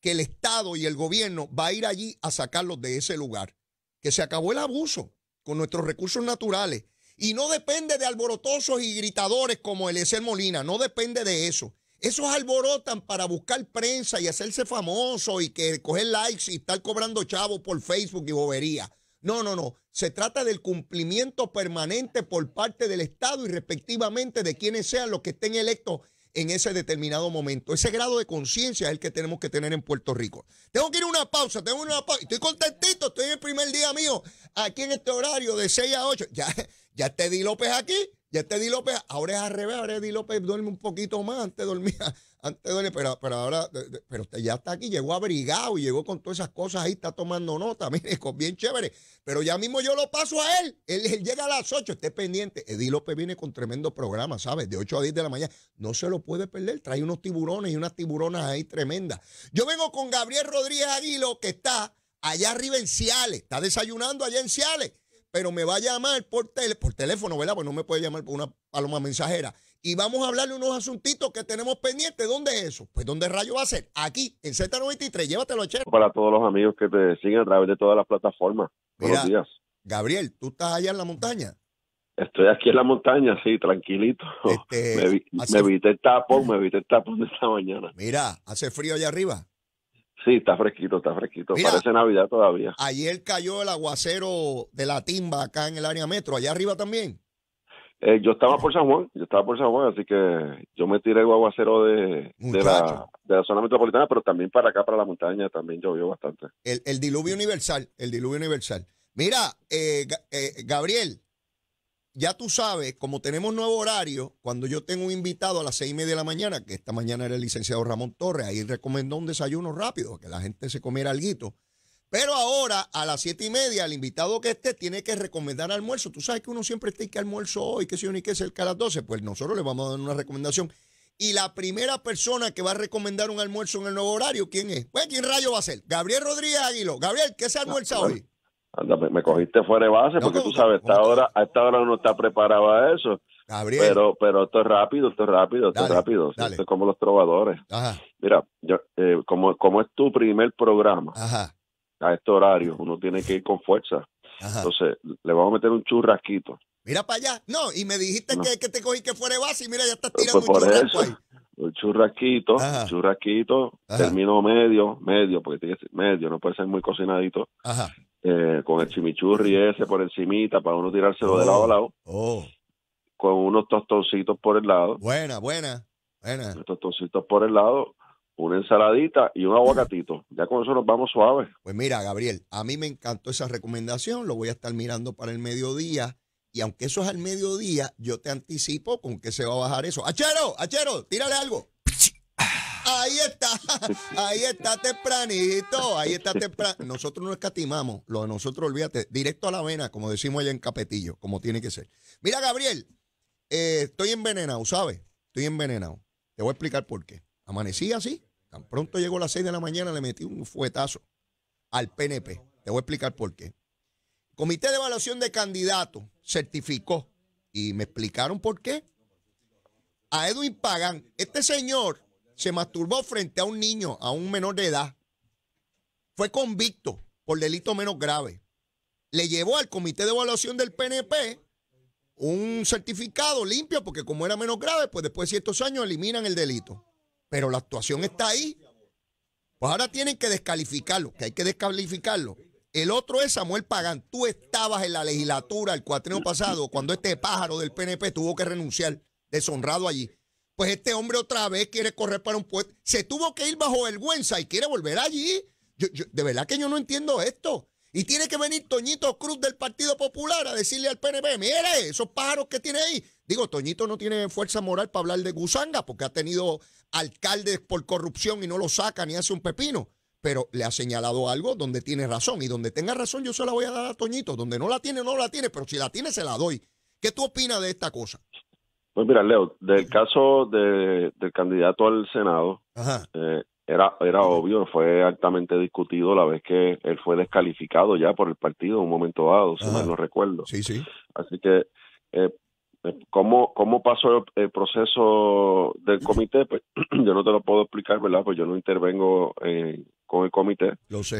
que el Estado y el gobierno va a ir allí a sacarlos de ese lugar. Que se acabó el abuso con nuestros recursos naturales, y no depende de alborotosos y gritadores como el Eliezer Molina, no depende de eso. Esos alborotan para buscar prensa y hacerse famoso y que coger likes y estar cobrando chavos por Facebook y bobería. No, no, no. Se trata del cumplimiento permanente por parte del Estado y respectivamente de quienes sean los que estén electos en ese determinado momento. Ese grado de conciencia es el que tenemos que tener en Puerto Rico. Tengo que ir a una pausa, tengo una pausa. Estoy contentito, estoy en el primer día mío, aquí en este horario de 6 a 8. Ya, ya te di López aquí. Ya este Di López, ahora es al revés, ahora Di López duerme un poquito más, antes dormía, antes duerme, pero, ahora, pero ya está aquí, llegó abrigado y llegó con todas esas cosas ahí, está tomando nota, mire, con bien chévere, pero ya mismo yo lo paso a él, él, llega a las 8, esté pendiente, Edi López viene con tremendo programa, ¿sabes? De 8 a 10 de la mañana, no se lo puede perder, trae unos tiburones y unas tiburonas ahí tremendas. Yo vengo con Gabriel Rodríguez Aguilo, que está allá arriba en Ciales, está desayunando allá en Ciales pero me va a llamar por, tele, por teléfono, ¿verdad? Pues no me puede llamar por una paloma mensajera. Y vamos a hablarle unos asuntitos que tenemos pendientes. ¿Dónde es eso? Pues ¿dónde rayo va a ser? Aquí, en Z93. Llévatelo, Chero. Para todos los amigos que te siguen a través de todas las plataformas. Buenos días. Gabriel, ¿tú estás allá en la montaña? Estoy aquí en la montaña, sí, tranquilito. Este, me, me, evité el tapón, me evité el tapón de esta mañana. Mira, ¿hace frío allá arriba? Sí, está fresquito, está fresquito. Parece Navidad todavía. Ayer cayó el aguacero de la timba acá en el área metro, allá arriba también. Eh, yo estaba por San Juan, yo estaba por San Juan, así que yo me tiré el aguacero de, de, la, zona metropolitana, pero también para acá, para la montaña, también llovió bastante. El, el diluvio universal, el diluvio universal. Mira, eh, eh, Gabriel, ya tú sabes, como tenemos nuevo horario, cuando yo tengo un invitado a las seis y media de la mañana, que esta mañana era el licenciado Ramón Torres, ahí recomendó un desayuno rápido, que la gente se comiera algo. Pero ahora, a las siete y media, el invitado que esté tiene que recomendar almuerzo. Tú sabes que uno siempre está que almuerzo hoy, que si uno y que cerca a las doce? Pues nosotros le vamos a dar una recomendación. Y la primera persona que va a recomendar un almuerzo en el nuevo horario, ¿quién es? Pues, ¿quién rayo va a ser? Gabriel Rodríguez Águilo. Gabriel, ¿qué se almuerza ah, hoy? Anda, me, cogiste fuera de base, porque tú sabes, hasta ahora, a esta hora uno está preparado a eso. Pero, pero esto es rápido, esto es rápido, esto es rápido. Esto es como los trovadores. Ajá. Mira, yo, eh, como, como es tu primer programa, a este horario, uno tiene que ir con fuerza. Entonces, le vamos a meter un churrasquito. Mira para allá. No, y me dijiste que, te cogí que fuera de base y mira, ya estás tirando pues un eso. Un churrasquito, churrasquito, termino medio, medio, porque tiene medio, no puede ser muy cocinadito. Ajá. Eh, con el chimichurri ese por encimita para uno tirárselo de lado a oh, lado. Oh. Con unos tostoncitos por el lado. Buena, buena, buena. Unos tostoncitos por el lado, una ensaladita y un aguacatito. Ya con eso nos vamos suaves. Pues mira, Gabriel, a mí me encantó esa recomendación, lo voy a estar mirando para el mediodía. Y aunque eso es al mediodía, yo te anticipo con que se va a bajar eso. ¡Achero! ¡Achero! ¡Tírale algo! Ahí está, ahí está tempranito, ahí está temprano. Nosotros no escatimamos, lo de nosotros, olvídate, directo a la vena, como decimos allá en Capetillo, como tiene que ser. Mira, Gabriel, eh, estoy envenenado, ¿sabes? Estoy envenenado. Te voy a explicar por qué. Amanecí así, tan pronto llegó a las 6 de la mañana, le metí un fuetazo al PNP. Te voy a explicar por qué. Comité de Evaluación de Candidatos certificó y me explicaron por qué. A Edwin Pagan, este señor se masturbó frente a un niño, a un menor de edad. Fue convicto por delito menos grave. Le llevó al comité de evaluación del PNP un certificado limpio, porque como era menos grave, pues después de ciertos años eliminan el delito. Pero la actuación está ahí. Pues ahora tienen que descalificarlo, que hay que descalificarlo. El otro es Samuel Pagán. Tú estabas en la legislatura el cuatrino pasado cuando este pájaro del PNP tuvo que renunciar, deshonrado allí pues este hombre otra vez quiere correr para un puesto. Se tuvo que ir bajo vergüenza y quiere volver allí. Yo, de verdad que yo no entiendo esto. Y tiene que venir Toñito Cruz del Partido Popular a decirle al PNB, mire, esos pájaros que tiene ahí. Digo, Toñito no tiene fuerza moral para hablar de Gusanga porque ha tenido alcaldes por corrupción y no lo saca ni hace un pepino. Pero le ha señalado algo donde tiene razón. Y donde tenga razón yo se la voy a dar a Toñito. Donde no la tiene, no la tiene. Pero si la tiene, se la doy. ¿Qué tú opinas de esta cosa? Pues mira, Leo, del caso de, del candidato al Senado, eh, era, era obvio, fue altamente discutido la vez que él fue descalificado ya por el partido en un momento dado, si mal no recuerdo. Sí, sí. Así que, eh, eh, ¿cómo, pasó el, proceso del comité? Pues yo no te lo puedo explicar, ¿verdad? Pues yo no intervengo con el comité,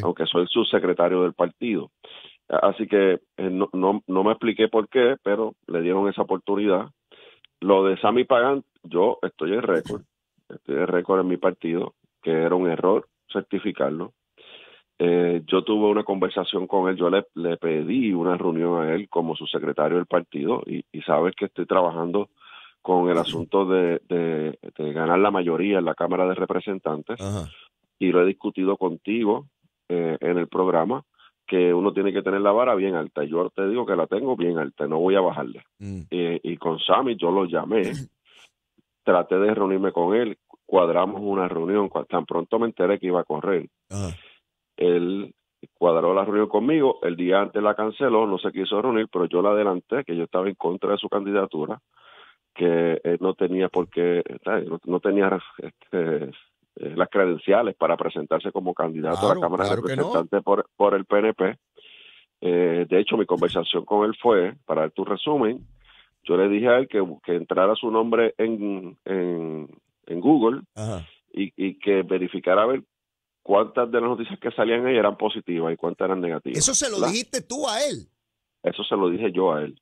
aunque soy el subsecretario del partido. Así que no me expliqué por qué, pero le dieron esa oportunidad lo de Sammy Pagán, yo estoy en récord, estoy en récord en mi partido, que era un error certificarlo. Eh, yo tuve una conversación con él, yo le, pedí una reunión a él como su secretario del partido y, sabes que estoy trabajando con el asunto de, ganar la mayoría en la Cámara de Representantes y lo he discutido contigo eh, en el programa que uno tiene que tener la vara bien alta. Yo te digo que la tengo bien alta, no voy a bajarle. Mm. y con Sammy yo lo llamé, traté de reunirme con él, cuadramos una reunión, tan pronto me enteré que iba a correr. Él cuadró la reunión conmigo, el día antes la canceló, no se quiso reunir, pero yo la adelanté, que yo estaba en contra de su candidatura, que él no tenía por qué, no, tenía este, eh, las credenciales para presentarse como candidato a la Cámara de Representantes por, por, el PNP. Eh, de hecho, mi conversación con él fue, para tu resumen, yo le dije a él que, que entrara su nombre en, en, Google y, y que verificara ver cuántas de las noticias que salían ahí eran positivas y cuántas eran negativas. Eso se lo dijiste tú a él. Eso se lo dije yo a él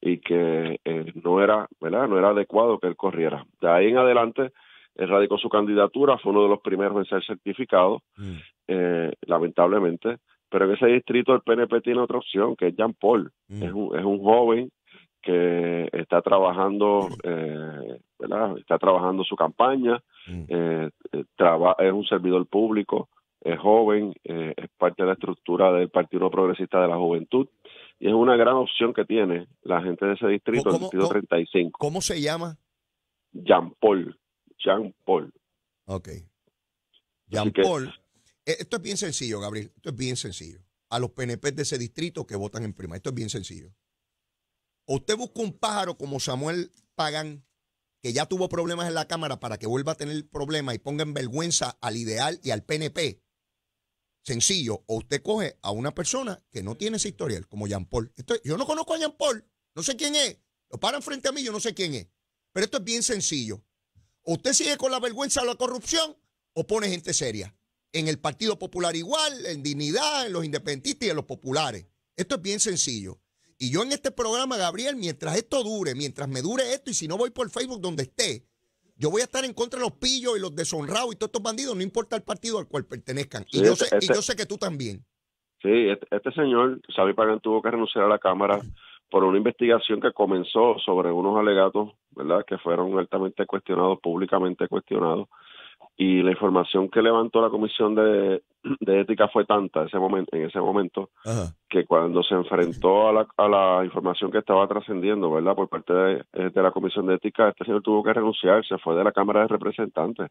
y que eh, no era, ¿verdad? No era adecuado que él corriera. De ahí en adelante Erradicó su candidatura, fue uno de los primeros en ser certificado, mm. eh, lamentablemente. Pero en ese distrito el PNP tiene otra opción, que es Jean Paul. Mm. Es, un, joven que está trabajando, eh, Está trabajando su campaña, mm. eh, es un servidor público, es joven, es parte de la estructura del Partido Progresista de la Juventud y es una gran opción que tiene la gente de ese distrito, el distrito 35. ¿Cómo se llama? Jean Paul. Jean Paul. Ok. Jean Paul. Eh, esto es bien sencillo, Gabriel. Esto es bien sencillo. A los PNP de ese distrito que votan en prima. Esto es bien sencillo. O usted busca un pájaro como Samuel Pagan, que ya tuvo problemas en la Cámara para que vuelva a tener problemas y ponga en vergüenza al ideal y al PNP. Sencillo. O usted coge a una persona que no tiene ese historial, como Jean Paul. yo no conozco a Jean Paul. No sé quién es. Lo paran frente a mí, yo no sé quién es. Pero esto es bien sencillo usted sigue con la vergüenza de la corrupción o pone gente seria. En el Partido Popular igual, en Dignidad, en los independentistas y en los populares. Esto es bien sencillo. Y yo en este programa, Gabriel, mientras esto dure, mientras me dure esto, y si no voy por Facebook donde esté, yo voy a estar en contra de los pillos y los deshonrados y todos estos bandidos, no importa el partido al cual pertenezcan. y, yo sé, este, y, yo este sé, que tú también. Sí, este, este señor señor, para Pagan, tuvo que renunciar a la Cámara por una investigación que comenzó sobre unos alegatos, ¿verdad?, que fueron altamente cuestionados, públicamente cuestionados, y la información que levantó la Comisión de, Ética fue tanta ese momento, en ese momento que cuando se enfrentó a la, información que estaba trascendiendo, ¿verdad?, por parte de, la Comisión de Ética, este señor tuvo que renunciar, se fue de la Cámara de Representantes.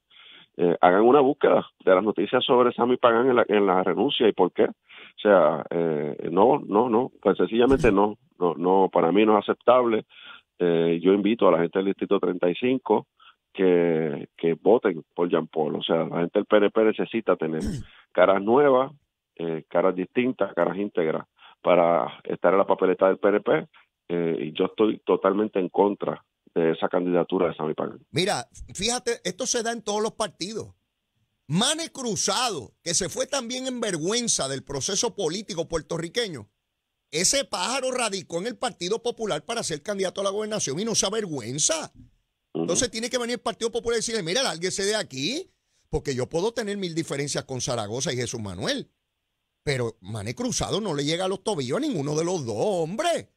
Eh, hagan una búsqueda de las noticias sobre Sammy Pagan en la, en la renuncia y por qué. O sea, eh, no, no, no, pues sencillamente no, no, no, para mí no es aceptable. Eh, yo invito a la gente del Distrito 35 que, que voten por Jean Paul. O sea, la gente del PNP necesita tener caras nuevas, eh, caras distintas, caras íntegras para estar en la papeleta del PNP. Eh, y yo estoy totalmente en contra de esa candidatura de Sammy Pagan. Mira, fíjate, esto se da en todos los partidos. Mane Cruzado, que se fue también en vergüenza del proceso político puertorriqueño, ese pájaro radicó en el Partido Popular para ser candidato a la gobernación y no se avergüenza. Entonces tiene que venir el Partido Popular y decirle, mira, se de aquí, porque yo puedo tener mil diferencias con Zaragoza y Jesús Manuel. Pero Mané Cruzado no le llega a los tobillos a ninguno de los dos, hombre.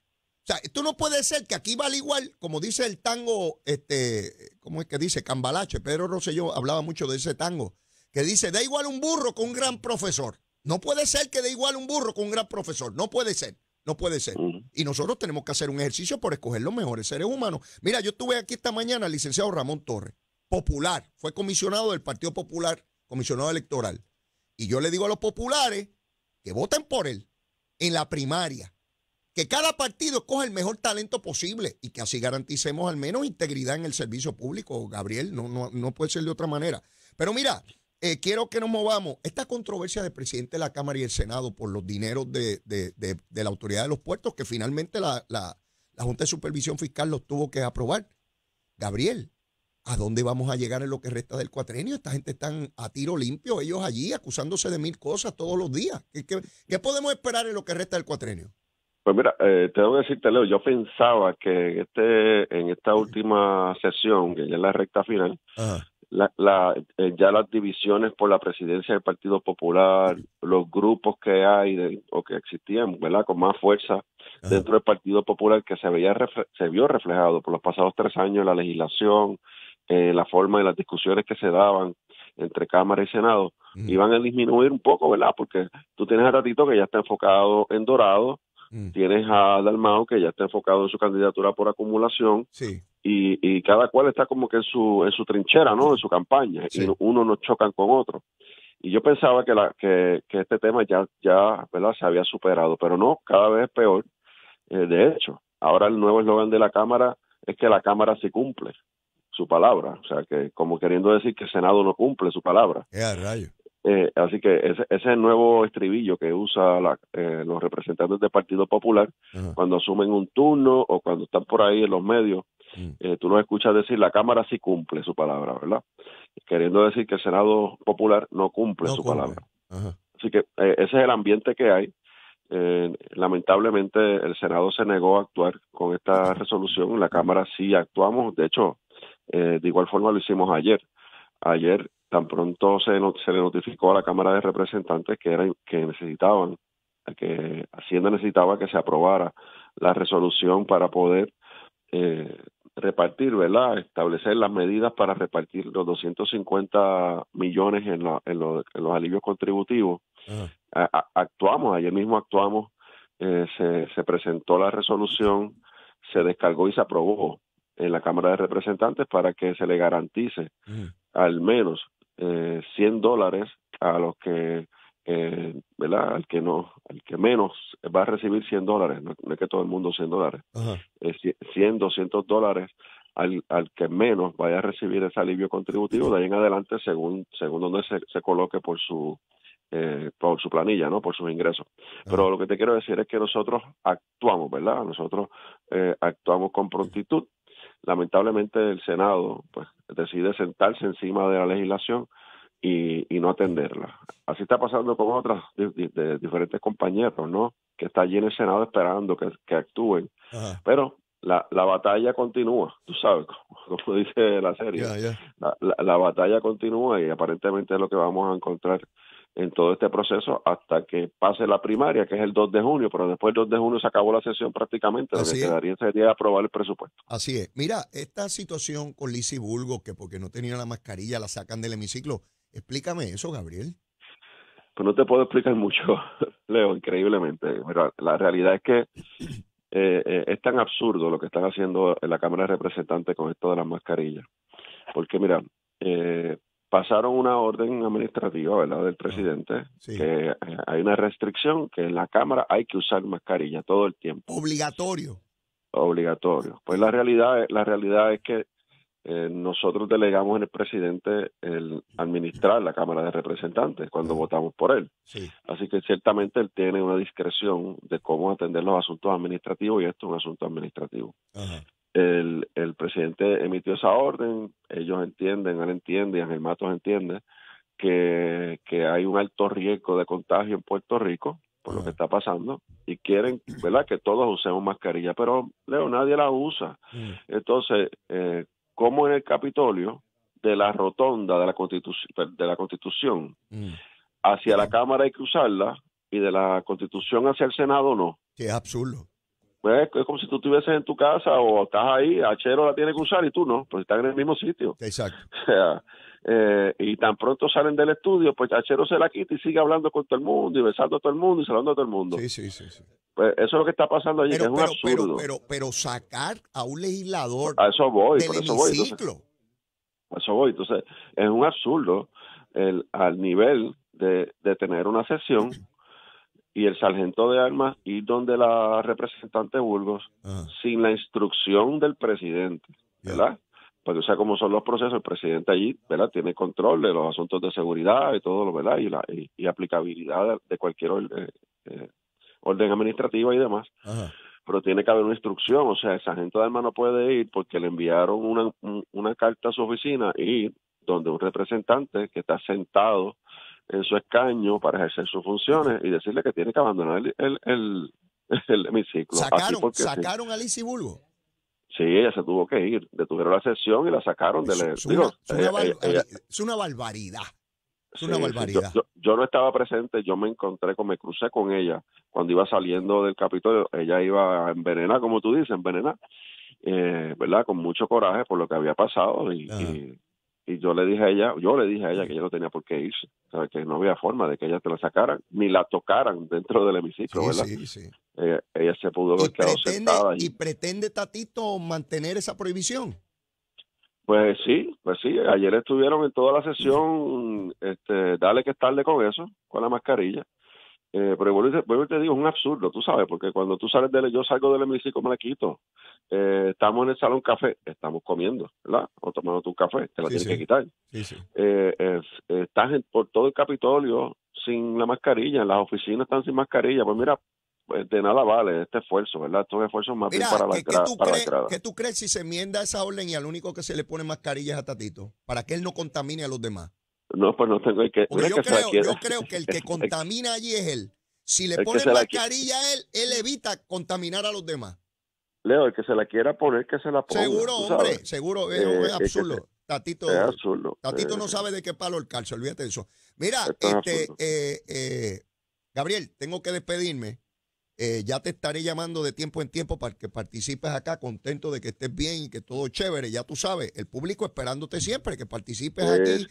O sea, esto no puede ser que aquí vale igual, como dice el tango, este, ¿cómo es que dice? Cambalache, Pedro Rosselló hablaba mucho de ese tango, que dice, da igual un burro con un gran profesor. No puede ser que dé igual un burro con un gran profesor. No puede ser. No puede ser. Y nosotros tenemos que hacer un ejercicio por escoger los mejores seres humanos. Mira, yo estuve aquí esta mañana al licenciado Ramón Torres, popular. Fue comisionado del Partido Popular, comisionado electoral. Y yo le digo a los populares que voten por él en la primaria. Que cada partido coja el mejor talento posible y que así garanticemos al menos integridad en el servicio público, Gabriel. No, no, no puede ser de otra manera. Pero mira, eh, quiero que nos movamos. Esta controversia del presidente de la Cámara y el Senado por los dineros de, de, de, la autoridad de los puertos, que finalmente la, Junta de Supervisión Fiscal los tuvo que aprobar. Gabriel, ¿a dónde vamos a llegar en lo que resta del cuatrenio? Esta gente están a tiro limpio, ellos allí acusándose de mil cosas todos los días. ¿Qué, qué, podemos esperar en lo que resta del cuatrenio? Pues mira, eh, tengo que decirte, Leo, yo pensaba que este, en esta última sesión, que ya es la recta final, la, la, eh, ya las divisiones por la presidencia del Partido Popular, los grupos que hay o que existían, ¿verdad? Con más fuerza dentro del Partido Popular que se veía se vio reflejado por los pasados tres años la legislación, eh, la forma de las discusiones que se daban entre Cámara y Senado, mm. iban a disminuir un poco, ¿verdad? Porque tú tienes a Ratito que ya está enfocado en Dorado, mm. Tienes a Dalmao, que ya está enfocado en su candidatura por acumulación. Sí y, cada cual está como que en su, en su trinchera, ¿no? En su campaña, y uno no chocan con otro. Y yo pensaba que, la, que, este tema ya, ya ¿verdad? se había superado, pero no, cada vez es peor. Eh, de hecho, ahora el nuevo eslogan de la Cámara es que la Cámara sí cumple su palabra, o sea, que como queriendo decir que el Senado no cumple su palabra. Eh, eh, así que ese, ese, es nuevo estribillo que usa la, los representantes del Partido Popular cuando asumen un turno o cuando están por ahí en los medios Mm. eh, tú nos escuchas decir, la Cámara sí cumple su palabra, ¿verdad? Queriendo decir que el Senado Popular no cumple su palabra. Así que eh, ese es el ambiente que hay. Eh, lamentablemente el Senado se negó a actuar con esta resolución, la Cámara sí actuamos, de hecho, eh, de igual forma lo hicimos ayer. Ayer tan pronto se, le notificó a la Cámara de Representantes que, que necesitaban, que Hacienda necesitaba que se aprobara la resolución para poder eh, repartir, ¿verdad? Establecer las medidas para repartir los 250 millones en, en, los alivios contributivos. Ah. actuamos, ayer mismo actuamos, eh, se, presentó la resolución, se descargó y se aprobó en la Cámara de Representantes para que se le garantice mm. al menos eh, 100 dólares a los que eh, ¿verdad? Al que no, al que menos va a recibir 100 dólares, no, es que todo el mundo 100 dólares, eh, cien 100, 200 dólares al, que menos vaya a recibir ese alivio contributivo de ahí en adelante según según donde se, coloque por su eh, por su planilla, ¿no? Por sus ingresos. Pero lo que te quiero decir es que nosotros actuamos, ¿verdad? Nosotros eh, actuamos con prontitud. Lamentablemente el Senado pues decide sentarse encima de la legislación y, no atenderla. Así está pasando con otras de, diferentes compañeros, ¿no? Que está allí en el Senado esperando que, actúen. Pero la, la batalla continúa, tú sabes, como, dice la serie. La, batalla continúa y aparentemente es lo que vamos a encontrar en todo este proceso hasta que pase la primaria, que es el 2 de junio, pero después del 2 de junio se acabó la sesión prácticamente, lo que quedaría sería aprobar el presupuesto. Así es. Mira, esta situación con y Bulgo, que porque no tenía la mascarilla la sacan del hemiciclo, Explícame eso, Gabriel. Pues no te puedo explicar mucho, Leo, increíblemente. la realidad es que eh, eh, es tan absurdo lo que están haciendo en la Cámara de Representantes con esto de las mascarillas. Porque, mira, eh, pasaron una orden administrativa, ¿verdad?, del presidente, ah, que hay una restricción que en la Cámara hay que usar mascarilla todo el tiempo. Obligatorio. Obligatorio. Pues la realidad, la realidad es que eh, nosotros delegamos en el presidente el administrar la Cámara de Representantes cuando votamos por él. Así que ciertamente él tiene una discreción de cómo atender los asuntos administrativos y esto es un asunto administrativo. El, presidente emitió esa orden, ellos entienden, él entiende y Matos entiende que, que hay un alto riesgo de contagio en Puerto Rico, por lo que está pasando y quieren, ¿verdad?, que todos usemos mascarilla, pero Leo, nadie la usa. Entonces, eh, como en el Capitolio, de la rotonda de la, de la Constitución mm. hacia la Cámara y cruzarla, y de la Constitución hacia el Senado no. es absurdo. Pues, es como si tú estuvieses en tu casa o estás ahí, Achero la tiene que usar y tú no, pues están en el mismo sitio. Exacto. Eh, y tan pronto salen del estudio, pues Tachero se la quita y sigue hablando con todo el mundo y besando a todo el mundo y saludando a todo el mundo. Pues eso es lo que está pasando allí, es un absurdo. Pero, pero, sacar a un legislador a eso voy, por eso voy, entonces, es un absurdo el, al nivel de, de tener una sesión y el sargento de armas ir donde la representante Burgos sin la instrucción del presidente, ¿verdad? pues o sea como son los procesos, el presidente allí, ¿verdad? Tiene control de los asuntos de seguridad y todo lo, ¿verdad? Y, la, y, aplicabilidad de cualquier orden, eh, eh, administrativa y demás. Pero tiene que haber una instrucción, o sea, esa gente de arma no puede ir porque le enviaron una, carta a su oficina y donde un representante que está sentado en su escaño para ejercer sus funciones y decirle que tiene que abandonar el, el, el, hemiciclo. Sacaron, sacaron a Lizy Sí, ella se tuvo que ir. Detuvieron la sesión y la sacaron de la. Eh, eh, eh, es, una barbaridad. Es una barbaridad. Yo, no estaba presente, yo me encontré con, me crucé con ella cuando iba saliendo del Capitolio. Ella iba envenenada, como tú dices, envenenada, eh, ¿verdad? Con mucho coraje por lo que había pasado y, y yo le dije a ella, yo le dije a ella que yo no tenía por qué irse, que no había forma de que ella te la sacaran, ni la tocaran dentro del hemiciclo, eh, Ella, se pudo haber sentada. Y... pretende Tatito mantener esa prohibición? Pues sí, pues sí, ayer estuvieron en toda la sesión, este, dale que estarle con eso, con la mascarilla. Eh, pero vuelvo te digo, es un absurdo, tú sabes, porque cuando tú sales de la, yo salgo del hemiciclo, me la quito. Eh, estamos en el salón café, estamos comiendo, ¿verdad? O tomando tu café, te la tienes que quitar. Eh, eh, estás en, por todo el Capitolio sin la mascarilla, en las oficinas están sin mascarilla. Pues mira, pues, de nada vale este esfuerzo, ¿verdad? Estos esfuerzos más bien para, la, ¿qué crees, ¿Qué tú crees si se enmienda esa orden y al único que se le pone mascarillas a Tatito? Para que él no contamine a los demás. No, pues no tengo el que. Yo, creo, yo, creo, que el que contamina allí es él. Si le ponen mascarilla a él, él evita contaminar a los demás. Leo, el que se la quiera poner, que se la ponga. Seguro, hombre, seguro, es, eh, absurdo. Es Tatito, absurdo. Tatito no eh. sabe de qué palo el calcio, olvídate de eso. Mira, este, eh, Gabriel, tengo que despedirme. Eh, ya te estaré llamando de tiempo en tiempo para que participes acá, contento de que estés bien y que todo chévere. Ya tú sabes, el público esperándote siempre, que participes aquí.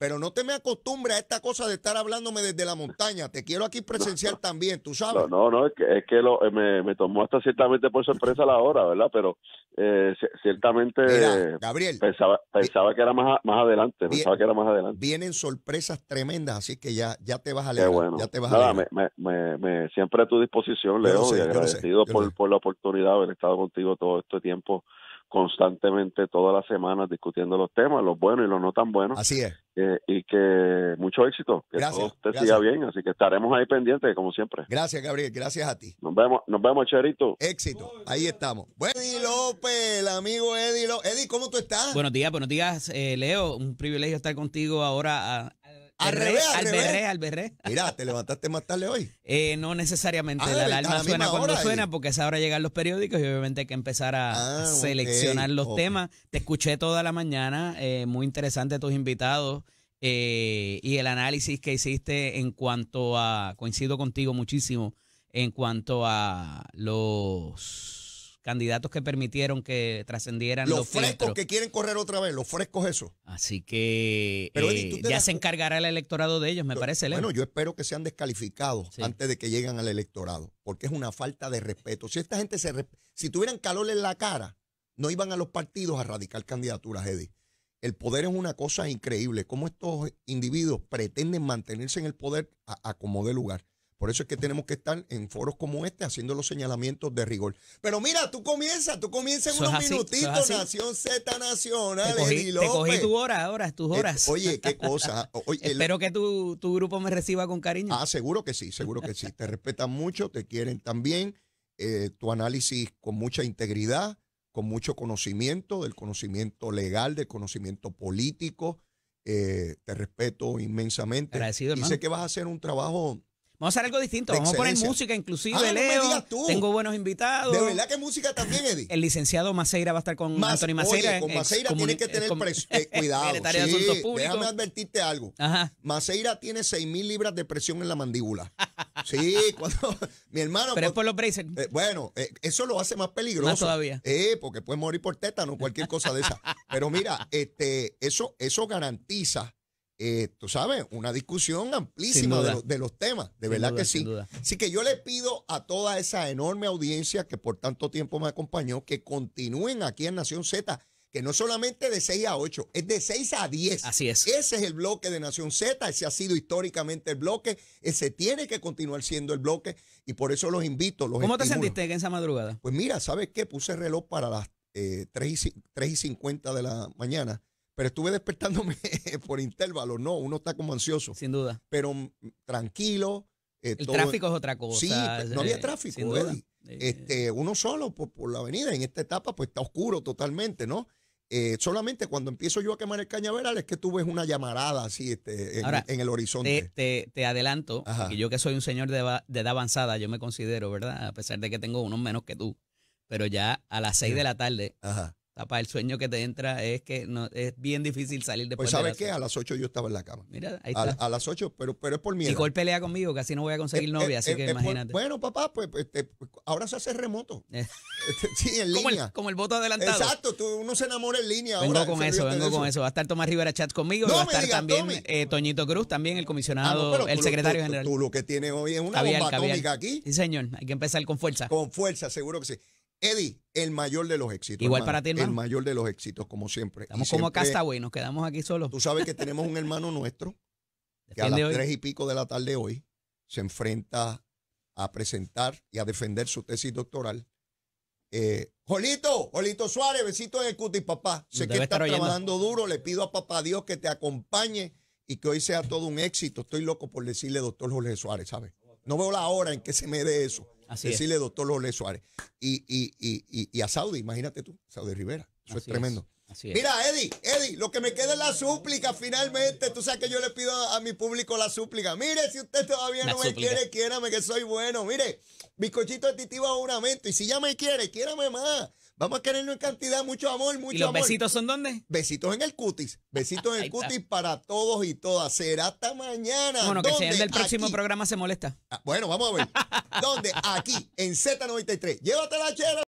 Pero no te me acostumbres a esta cosa de estar hablándome desde la montaña. Te quiero aquí presenciar también, tú sabes. No, no, no es que, es que lo, eh, me, me, tomó hasta ciertamente por sorpresa la hora, ¿verdad? Pero eh, ciertamente pensaba, que era más, más adelante, pensaba que era más adelante. Vienen sorpresas tremendas, así que ya, ya te vas a leer. me, siempre a tu disposición, Leo, y agradecido por, por, la oportunidad de haber estado contigo todo este tiempo constantemente todas las semanas discutiendo los temas, los buenos y los no tan buenos. Así es. Eh, y que mucho éxito, que todo te siga bien, así que estaremos ahí pendientes como siempre. Gracias, Gabriel, gracias a ti. Nos vemos, nos vemos, Cherito. Éxito, ahí estamos. Eddie López, el amigo Eddie López. Eddie, ¿cómo tú estás? Buenos días, buenos días, eh, Leo. Un privilegio estar contigo ahora a, ah, al revés, al Mira, ¿te levantaste más tarde hoy? Eh, no necesariamente. Ah, la alarma suena cuando suena porque es ahora los periódicos y obviamente hay que empezar a ah, seleccionar los temas. Te escuché toda la mañana, eh, muy interesante tus invitados. Eh, y el análisis que hiciste en cuanto a, coincido contigo muchísimo, en cuanto a los candidatos que permitieron que trascendieran los, los frescos que quieren correr otra vez, los frescos eso. Así que eh, ya se encargará el electorado de ellos, me parece. Bueno, yo espero que sean descalificados antes de que lleguen al electorado, porque es una falta de respeto. Si esta gente se si tuvieran calor en la cara, no iban a los partidos a radicar candidaturas, Eddie. El poder es una cosa increíble, cómo estos individuos pretenden mantenerse en el poder a, a como de lugar. Por eso es que tenemos que estar en foros como este haciendo los señalamientos de rigor. Pero mira, tú comienzas, tú comienzas en unos minutitos, Nación Z Nacional. Te cogí, te tu hora, ahora, tus eh, horas. oye, qué cosa. Espero que tu, tu, grupo me reciba con cariño. Ah, seguro que sí, seguro que sí. te respetan mucho, te quieren también. Eh, tu análisis con mucha integridad, con mucho conocimiento, del conocimiento legal, del conocimiento político. Eh, te respeto inmensamente. Agradecido, y sé que vas a hacer un trabajo Vamos a hacer algo distinto. Vamos a poner música, inclusive, ah, Leo. No me digas tú. Tengo buenos invitados. De verdad que música también, Eddie. El licenciado Maceira va a estar con Mas, Anthony Maceira. con Maceira tiene que tener eh, cuidado. sí, déjame advertirte algo. Ajá. Maceira tiene 6,000 mil libras de presión en la mandíbula. sí, cuando. mi hermano. Pero es por los braces. Eh, bueno, eh, eso lo hace más peligroso. Más todavía. Eh, porque puede morir por tétano, cualquier cosa de esa. Pero mira, este, eso, eso garantiza eh, tú sabes, una discusión amplísima de, los temas, de verdad que sí. Así que yo le pido a toda esa enorme audiencia que por tanto tiempo me acompañó que continúen aquí en Nación Z, que no solamente de 6 a 8, es de 6 a 10. Así es. Ese es el bloque de Nación Z, ese ha sido históricamente el bloque, ese tiene que continuar siendo el bloque y por eso los invito. Los ¿Cómo te sentiste en esa madrugada? Pues mira, ¿sabes qué? Puse reloj para las eh, y, 3 y 50 de la mañana pero estuve despertándome por intervalos, no, uno está como ansioso. Sin duda. Pero mm, tranquilo. Eh, el tráfico es otra cosa. Sí, pues, no había eh, tráfico, eh, Este, uno solo por, la avenida, en esta etapa pues está oscuro totalmente, ¿no? solamente cuando empiezo yo a quemar el cañaveral es que tú ves una llamarada así este, en, el horizonte. Te, te, adelanto, que yo que soy un señor de, edad avanzada, yo me considero, ¿verdad? A pesar de que tengo unos menos que tú, pero ya a las seis de la tarde, Ajá Papá, el sueño que te entra es que no, es bien difícil salir pues, después. Pues sabes qué, a las 8 yo estaba en la cama. Mira, ahí está. A, las 8, pero, pero es por miedo. Si golpea pelea conmigo, así no voy a conseguir eh, eh, novia, así eh, que imagínate. bueno, papá, pues este, ahora se hace remoto. sí, en línea. como el, voto adelantado. Exacto, tú, uno se enamora en línea. Vengo con eso, vengo con eso. Va a estar Tomás Rivera Chat conmigo, no va a estar también Toñito Cruz, también el comisionado, ah, el secretario general. Tú, lo que tienes hoy es una Caviar, bomba atómica aquí. Sí, señor, hay que empezar con fuerza. Con fuerza, seguro que sí. Eddie, el mayor de los éxitos. Igual para ti, El mayor de los éxitos, como siempre. Estamos como acá Castaway, nos quedamos aquí solos. Tú sabes que tenemos un hermano nuestro que a las tres y pico de la tarde hoy se enfrenta a presentar y a defender su tesis doctoral. Eh, Jolito, Jolito Suárez, besito en el y papá. Sé que estás trabajando duro, le pido a papá Dios que te acompañe y que hoy sea todo un éxito. Estoy loco por decirle doctor Jorge Suárez, ¿sabes? No veo la hora en que se me dé eso. Así decirle doctor Lole Suárez. Y, y, y, a Saudi, imagínate tú, Saudi Rivera. Eso es tremendo. Mira, Eddie, Eddie, lo que me queda es la súplica finalmente. Tú sabes que yo le pido a, mi público la súplica. Mire, si usted todavía no me quiere, quiérame que soy bueno. Mire, bizcochito aditivo a un Y si ya me quiere, quiérame más. Vamos a querernos en cantidad, mucho amor, mucho amor. ¿Y los besitos son dónde? Besitos en el cutis. Besitos en el cutis para todos y todas. Será hasta mañana. Bueno, que sea el del próximo programa se molesta. Ah, bueno, vamos a ver. ¿Dónde? Aquí, en Z93. la chela.